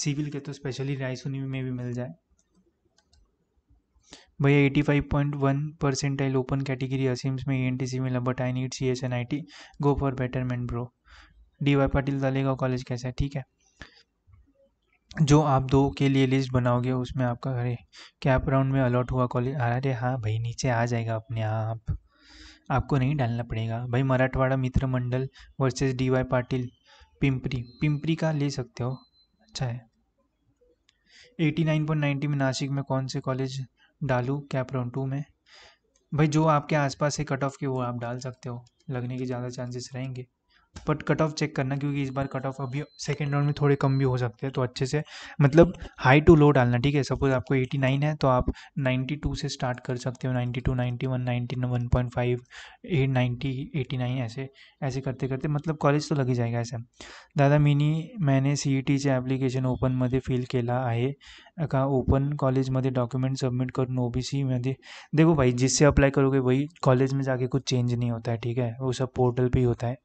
सिविल के तो स्पेशली रायसोनी में भी मिल जाए भैया eighty five point one percentile open category AISSMS में ई एन टी सी मिला but I need C S and I T go for betterment bro D Y Patil दालेगा कॉलेज कैसा है ठीक है जो आप दो के लिए लिस्ट बनाओगे उसमें आपका अरे कैप राउंड में अलॉट हुआ कॉलेज अरे हाँ भाई नीचे आ जाएगा अपने आप आपको नहीं डालना पड़ेगा भाई Marathwada Mitra Mandal versus D Y Patil Pimpri Pimpri का ले सकते हो अच्छा है एटी नाइन पॉइंट नाइन्टी में नासिक में कौन से कॉलेज डालूँ क्या प्रोन टू में भाई जो आपके आसपास है कट ऑफ के वो आप डाल सकते हो लगने के ज़्यादा चांसेस रहेंगे बट कट ऑफ चेक करना क्योंकि इस बार कट ऑफ अभी सेकेंड राउंड में थोड़े कम भी हो सकते हैं तो अच्छे से मतलब हाई टू लो डालना ठीक है सपोज आपको 89 है तो आप 92 से स्टार्ट कर सकते हो 92 91 एट नाइन्टी एटी नाइन ऐसे ऐसे करते करते मतलब कॉलेज तो लगी जाएगा ऐसा दादा मिनी मैंने सी ई टीचे ॲप्लिकेशन ओपनमध्ये फिल केला आहे का ओपन कॉलेजमध्ये डॉक्यूमेंट सबमिट करून ओ बी सीमध्ये देखो भाई जिससे अप्लाई करोगे वही कॉलेज में जाके कुछ चेंज नहीं होता है ठीक है वो सब पोर्टल पे ही होता है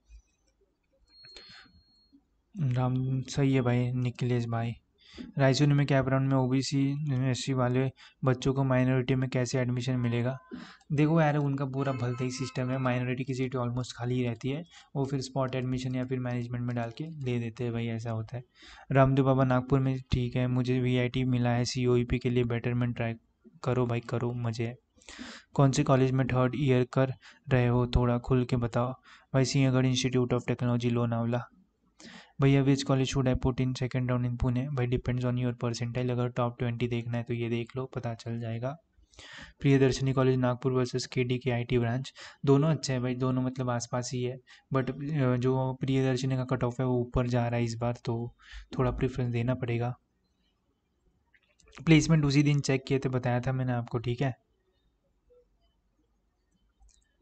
राम सही है भाई निखिलेश भाई रायसेन में क्या ब्राउंड में ओबीसी बी वाले बच्चों को माइनॉरिटी में कैसे एडमिशन मिलेगा देखो यार उनका पूरा भलते ही सिस्टम है माइनॉरिटी की सीट ऑलमोस्ट खाली रहती है वो फिर स्पॉट एडमिशन या फिर मैनेजमेंट में डाल के ले देते हैं भाई ऐसा होता है रामदेव बाबा नागपुर में ठीक है मुझे वी मिला है सी e के लिए बेटरमेंट ट्राई करो भाई करो मज़े है कौन से कॉलेज में थर्ड ईयर कर रहे हो थोड़ा खुल के बताओ भाई Sinhgad institute of technology Lonavala भैया which college should I put in second round in Pune भाई डिपेंड्स ऑन योर परसेंटाइल अगर टॉप ट्वेंटी देखना है तो ये देख लो पता चल जाएगा Priyadarshini college Nagpur versus K D K I T branch दोनों अच्छे हैं भाई दोनों मतलब आसपास ही है बट जो प्रिय दर्शनी का कट ऑफ है वो ऊपर जा रहा है इस बार तो थोड़ा प्रेफरेंस देना पड़ेगा प्लेसमेंट उसी दिन चेक किए थे बताया था मैंने आपको ठीक है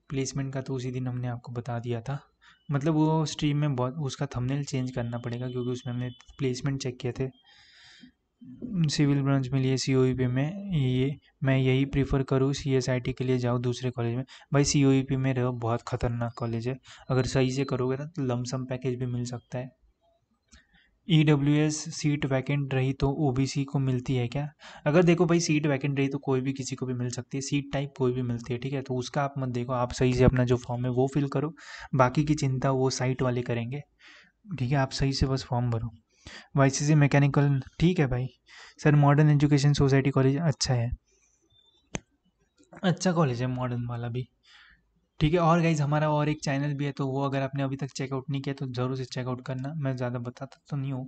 प्लेसमेंट का तो उसी दिन हमने आपको बता दिया था मतलब वो स्ट्रीम में बहुत उसका थंबनेल चेंज करना पड़ेगा क्योंकि उसमें हमने प्लेसमेंट चेक किए थे सिविल ब्रांच में लिए सी ओ पी में ये मैं यही प्रीफर करूँ सी एस आई टी के लिए जाऊँ दूसरे कॉलेज में भाई सी ओ पी में रहो बहुत ख़तरनाक कॉलेज है अगर सही से करोगे ना तो लमसम पैकेज भी मिल सकता है E W S seat vacant रही तो ओ बी सी को मिलती है क्या अगर देखो भाई सीट वैकेंट रही तो कोई भी किसी को भी मिल सकती है सीट टाइप कोई भी मिलती है ठीक है तो उसका आप मत देखो आप सही से अपना जो फॉर्म है वो फिल करो बाकी की चिंता वो साइट वाले करेंगे ठीक है आप सही से बस फॉर्म भरो वाई सी सी मैकेनिकल ठीक है भाई sir modern education society college अच्छा है अच्छा कॉलेज है मॉडर्न वाला भी ठीक है और गाइज हमारा और एक चैनल भी है तो वो अगर आपने अभी तक चेकआउट नहीं किया तो ज़रूर से चेकआउट करना मैं ज़्यादा बताता तो नहीं हूँ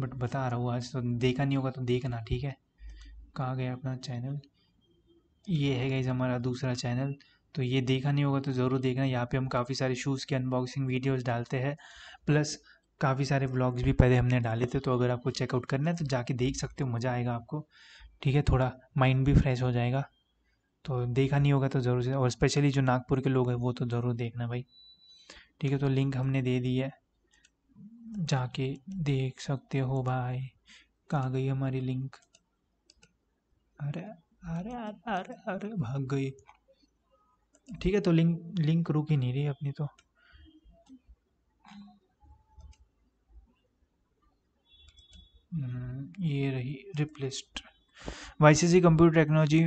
बट बता रहा हूँ आज तो देखा नहीं होगा तो देखना ठीक है कहा गया अपना चैनल ये है गाइज हमारा दूसरा चैनल तो ये देखा नहीं होगा तो ज़रूर देखना यहाँ पे हम काफ़ी सारे शूज़ के अनबॉक्सिंग वीडियोस डालते हैं प्लस काफ़ी सारे ब्लॉग्स भी पहले हमने डाले थे तो अगर आपको चेकआउट करना है तो जाके देख सकते हो मज़ा आएगा आपको ठीक है थोड़ा माइंड भी फ्रेश हो जाएगा तो देखा नहीं होगा तो ज़रूर और स्पेशली जो नागपुर के लोग हैं वो तो ज़रूर देखना भाई ठीक है तो लिंक हमने दे दी है जाके देख सकते हो भाई कहाँ गई हमारी लिंक अरे अरे अरे अरे अरे भाग गई ठीक है तो लिंक लिंक रुक ही नहीं रही अपनी तो हम्म, ये रही replaced Y C computer technology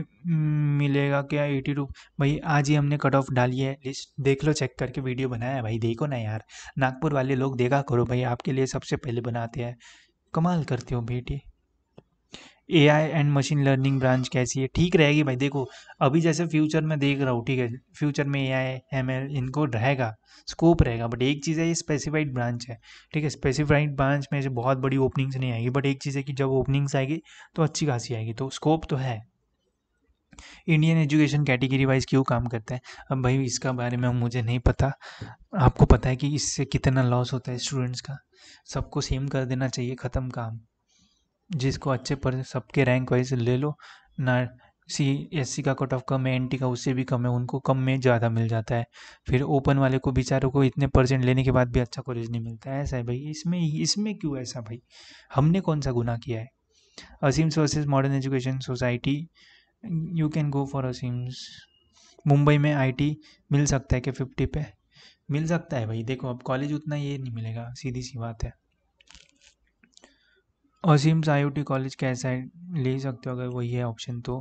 मिलेगा क्या एटी टू भाई आज ही हमने कट ऑफ डाली है लिस्ट देख लो चेक करके वीडियो बनाया है भाई देखो ना यार नागपुर वाले लोग देखा करो भाई आपके लिए सबसे पहले बनाते हैं कमाल करते हो बेटी A I and machine learning branch कैसी है ठीक रहेगी भाई देखो अभी जैसे फ्यूचर में देख रहा हूँ ठीक है फ्यूचर में ए आई एम एल इनको रहेगा स्कोप रहेगा बट एक चीज़ है ये स्पेसिफाइड ब्रांच है ठीक है स्पेसिफाइड ब्रांच में से बहुत बड़ी ओपनिंग्स नहीं आएगी बट एक चीज़ है कि जब ओपनिंग्स आएगी तो अच्छी खासी आएगी तो स्कोप तो है इंडियन एजुकेशन कैटेगरी वाइज क्यों काम करता है अब भाई इसका बारे में मुझे नहीं पता आपको पता है कि इससे कितना लॉस होता है स्टूडेंट्स का सबको सेम कर देना चाहिए ख़त्म काम जिसको अच्छे पर सबके रैंक वाइज ले लो ना सी एस सी का कट ऑफ कम है एन टी का उससे भी कम है उनको कम में ज़्यादा मिल जाता है फिर ओपन वाले को बेचारों को इतने परसेंट लेने के बाद भी अच्छा कॉलेज नहीं मिलता है ऐसा है भाई इसमें इसमें क्यों ऐसा भाई हमने कौन सा गुना किया है असीम सोर्सेज modern education society you can go for AISSMS Mumbai में आईटी मिल सकता है क्या फिफ्टी पे मिल सकता है भाई देखो अब कॉलेज उतना ये नहीं मिलेगा सीधी सी बात है असीम्स आई ओ टी कॉलेज कैसा है ले सकते हो अगर वही है ऑप्शन तो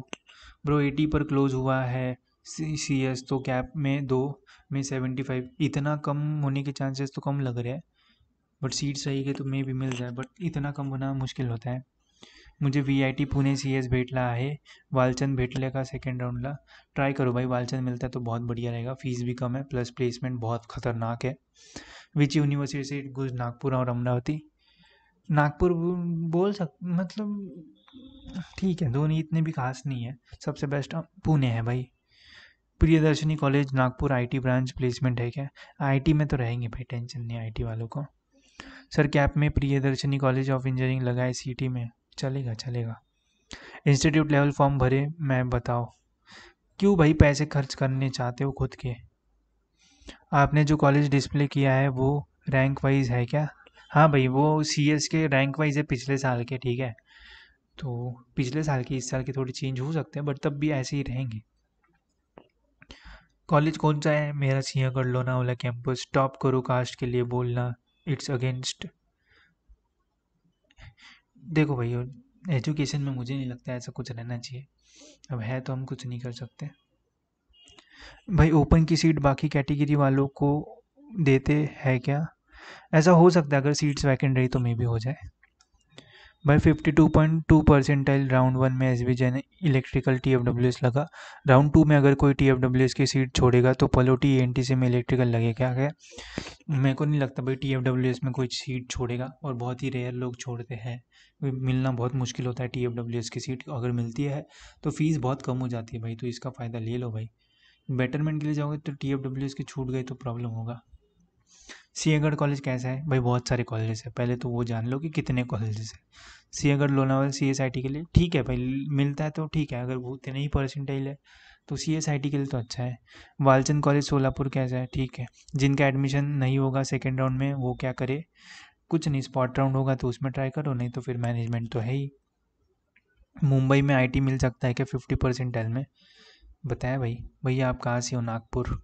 ब्रो एटी पर क्लोज हुआ है सी एस तो कैप में दो में सेवेंटी फाइव इतना कम होने के चांसेस तो कम लग रहे हैं बट सीट सही है तो मे भी मिल जाए बट इतना कम होना मुश्किल होता है मुझे V I T Pune C S भेटला है वालचंद भेटले का सेकेंड राउंडला ट्राई करो भाई वालचंद मिलता है तो बहुत बढ़िया रहेगा फीस भी कम है प्लस प्लेसमेंट बहुत खतरनाक है विच यूनिवर्सिटी से गुज नागपुर और अमरावती नागपुर बोल सक मतलब ठीक है दोनों इतने भी खास नहीं है सबसे बेस्ट पुणे है भाई Priyadarshini college Nagpur IT branch placement है क्या आईटी में तो रहेंगे भाई टेंशन नहीं आईटी वालों को सर कैप में प्रियदर्शनी कॉलेज ऑफ इंजीनियरिंग लगा है सिटी में चलेगा चलेगा इंस्टीट्यूट लेवल फॉर्म भरे मैं बताओ क्यों भाई पैसे खर्च करने चाहते हो खुद के आपने जो कॉलेज डिस्प्ले किया है वो रैंक वाइज है क्या हाँ भाई वो सी एस के रैंक वाइज है पिछले साल के ठीक है तो पिछले साल की इस साल के थोड़े चेंज हो सकते हैं बट तब भी ऐसे ही रहेंगे कॉलेज कौन सा है मेरा सिया कर लोना वाला कैंपस टॉप करो कास्ट के लिए बोलना इट्स अगेंस्ट देखो भाई एजुकेशन में मुझे नहीं लगता ऐसा कुछ रहना चाहिए अब है तो हम कुछ नहीं कर सकते भाई ओपन की सीट बाकी कैटेगरी वालों को देते हैं क्या ऐसा हो सकता है अगर सीट्स वैकेंट रही तो मे भी हो जाए भाई fifty two point two percentile round one में S B Jain electrical T F W S लगा राउंड टू में अगर कोई टी एफ डब्ल्यू एस की सीट छोड़ेगा तो पलोटी ए एन टी सी में इलेक्ट्रिकल क्या क्या मेरे को नहीं लगता भाई टी एफ डब्ल्यू एस में कोई सीट छोड़ेगा और बहुत ही रेयर लोग छोड़ते हैं मिलना बहुत मुश्किल होता है टी एफ डब्ल्यू एस की सीट अगर मिलती है तो फीस बहुत कम हो जाती है भाई तो इसका फ़ायदा ले लो भाई बेटरमेंट के लिए जाओगे तो टी एफ डब्ल्यू एस की छूट गई तो प्रॉब्लम होगा सियागढ़ कॉलेज कैसा है भाई बहुत सारे कॉलेजेस है पहले तो वो जान लो कि कितने कॉलेजेस है सियागढ़ लोनावाल सी एस आई टी के लिए ठीक है भाई मिलता है तो ठीक है अगर वो उतने ही परसेंटेज है तो सी एस आई टी के लिए तो अच्छा है वालचंद कॉलेज सोलापुर कैसा है ठीक है जिनका एडमिशन नहीं होगा सेकेंड राउंड में वो क्या करे कुछ नहीं स्पॉट राउंड होगा तो उसमें ट्राई करो नहीं तो फिर मैनेजमेंट तो है ही मुंबई में आई टी मिल सकता है क्या फिफ्टी परसेंटेज में बताया भाई भैया आप कहाँ से हो नागपुर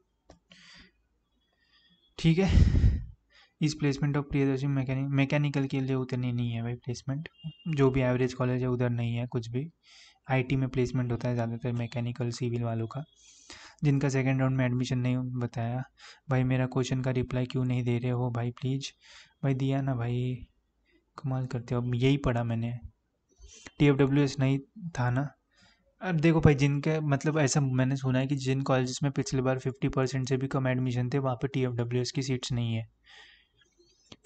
ठीक है इस placement of Priyadarshi mechanic mechanical के लिए उतनी नहीं है भाई प्लेसमेंट जो भी एवरेज कॉलेज है उधर नहीं है कुछ भी आईटी में प्लेसमेंट होता है ज़्यादातर मैकेनिकल सिविल वालों का जिनका सेकेंड राउंड में एडमिशन नहीं बताया भाई मेरा क्वेश्चन का रिप्लाई क्यों नहीं दे रहे हो भाई प्लीज़ भाई दिया ना भाई कमाल करते हो अब यही पढ़ा मैंने टी नहीं था ना अब देखो भाई जिनके मतलब ऐसा मैंने सुना है कि जिन कॉलेज में पिछले बार फिफ्टी परसेंट से भी कम एडमिशन थे वहाँ पर टी एफ डब्ल्यू एस की सीट्स नहीं है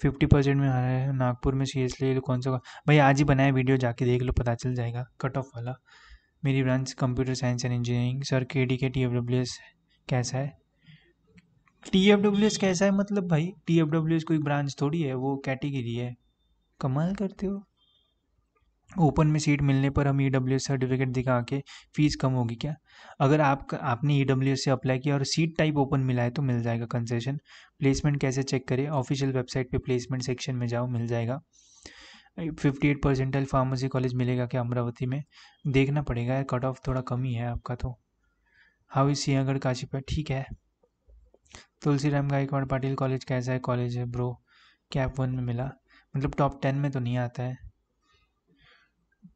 फिफ्टी परसेंट में आ रहा है नागपुर में लो कौन सा भाई आज ही बनाया वीडियो जाके देख लो पता चल जाएगा कट ऑफ वाला मेरी branch computer science and engineering sir K D K T F W S कैसा है टी एफ डब्ल्यू एस कैसा है मतलब भाई टी एफ डब्ल्यू एस कोई ब्रांच थोड़ी है वो कैटेगरी है कमाल करते हो ओपन में सीट मिलने पर हम ई डब्ल्यू एस सर्टिफिकेट दिखा के फ़ीस कम होगी क्या अगर आप आपने ई डब्ल्यू एस से अप्लाई किया और सीट टाइप ओपन मिला है तो मिल जाएगा कंसेशन प्लेसमेंट कैसे चेक करें ऑफिशियल वेबसाइट पे प्लेसमेंट सेक्शन में जाओ मिल जाएगा fifty eight percentile pharmacy college मिलेगा क्या अमरावती में देखना पड़ेगा यार कट ऑफ थोड़ा कम ही है आपका तो हाउ इज काशी पर ठीक है तुलसी राम गायकवाड़ पाटिल कॉलेज कैसा है कॉलेज है ब्रो कैप वन में मिला मतलब टॉप टेन में तो नहीं आता है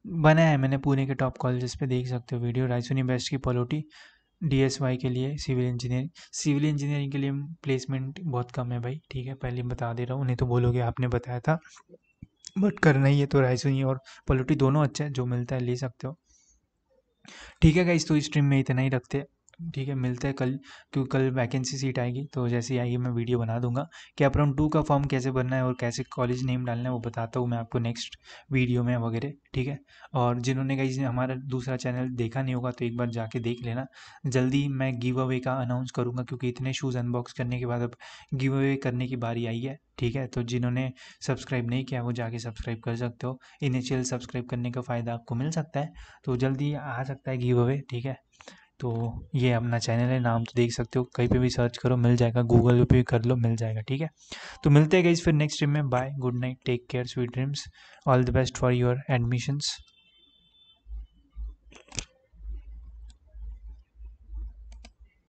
बनाया है मैंने पुणे के टॉप कॉलेजेस पे देख सकते हो वीडियो रायसून यूनिवर्सिटी की पलोटी डी के लिए सिविल इंजीनियरिंग सिविल इंजीनियरिंग के लिए प्लेसमेंट बहुत कम है भाई ठीक है पहले बता दे रहा हूँ उन्हें तो बोलोगे आपने बताया था बट करना ही है तो रायसूनी और पलोटी दोनों अच्छा है जो मिलता है ले सकते हो ठीक है गाइस तो इस स्ट्रीम में इतना ही रखते हैं ठीक है मिलते हैं कल क्योंकि कल वैकेंसी सीट आएगी तो जैसे ही आएगी मैं वीडियो बना दूंगा कि आप राउंड टू का फॉर्म कैसे भरना है और कैसे कॉलेज नेम डालना है वो बताता हूँ मैं आपको नेक्स्ट वीडियो में वगैरह ठीक है और जिन्होंने कहीं हमारा दूसरा चैनल देखा नहीं होगा तो एक बार जाके देख लेना जल्दी मैं गिव अवे का अनाउंस करूँगा क्योंकि इतने शूज़ अनबॉक्स करने के बाद अब गिव अवे करने की बारी आई है ठीक है तो जिन्होंने सब्सक्राइब नहीं किया वो जाके सब्सक्राइब कर सकते हो इनिशियल सब्सक्राइब करने का फ़ायदा आपको मिल सकता है तो जल्दी आ सकता है गिव अवे ठीक है तो ये अपना चैनल है नाम तो देख सकते हो कहीं पे भी सर्च करो मिल जाएगा गूगल पे भी कर लो मिल जाएगा ठीक है तो मिलते हैं गाइज फिर नेक्स्ट स्ट्रीम में bye good night take care sweet dreams all the best for your admissions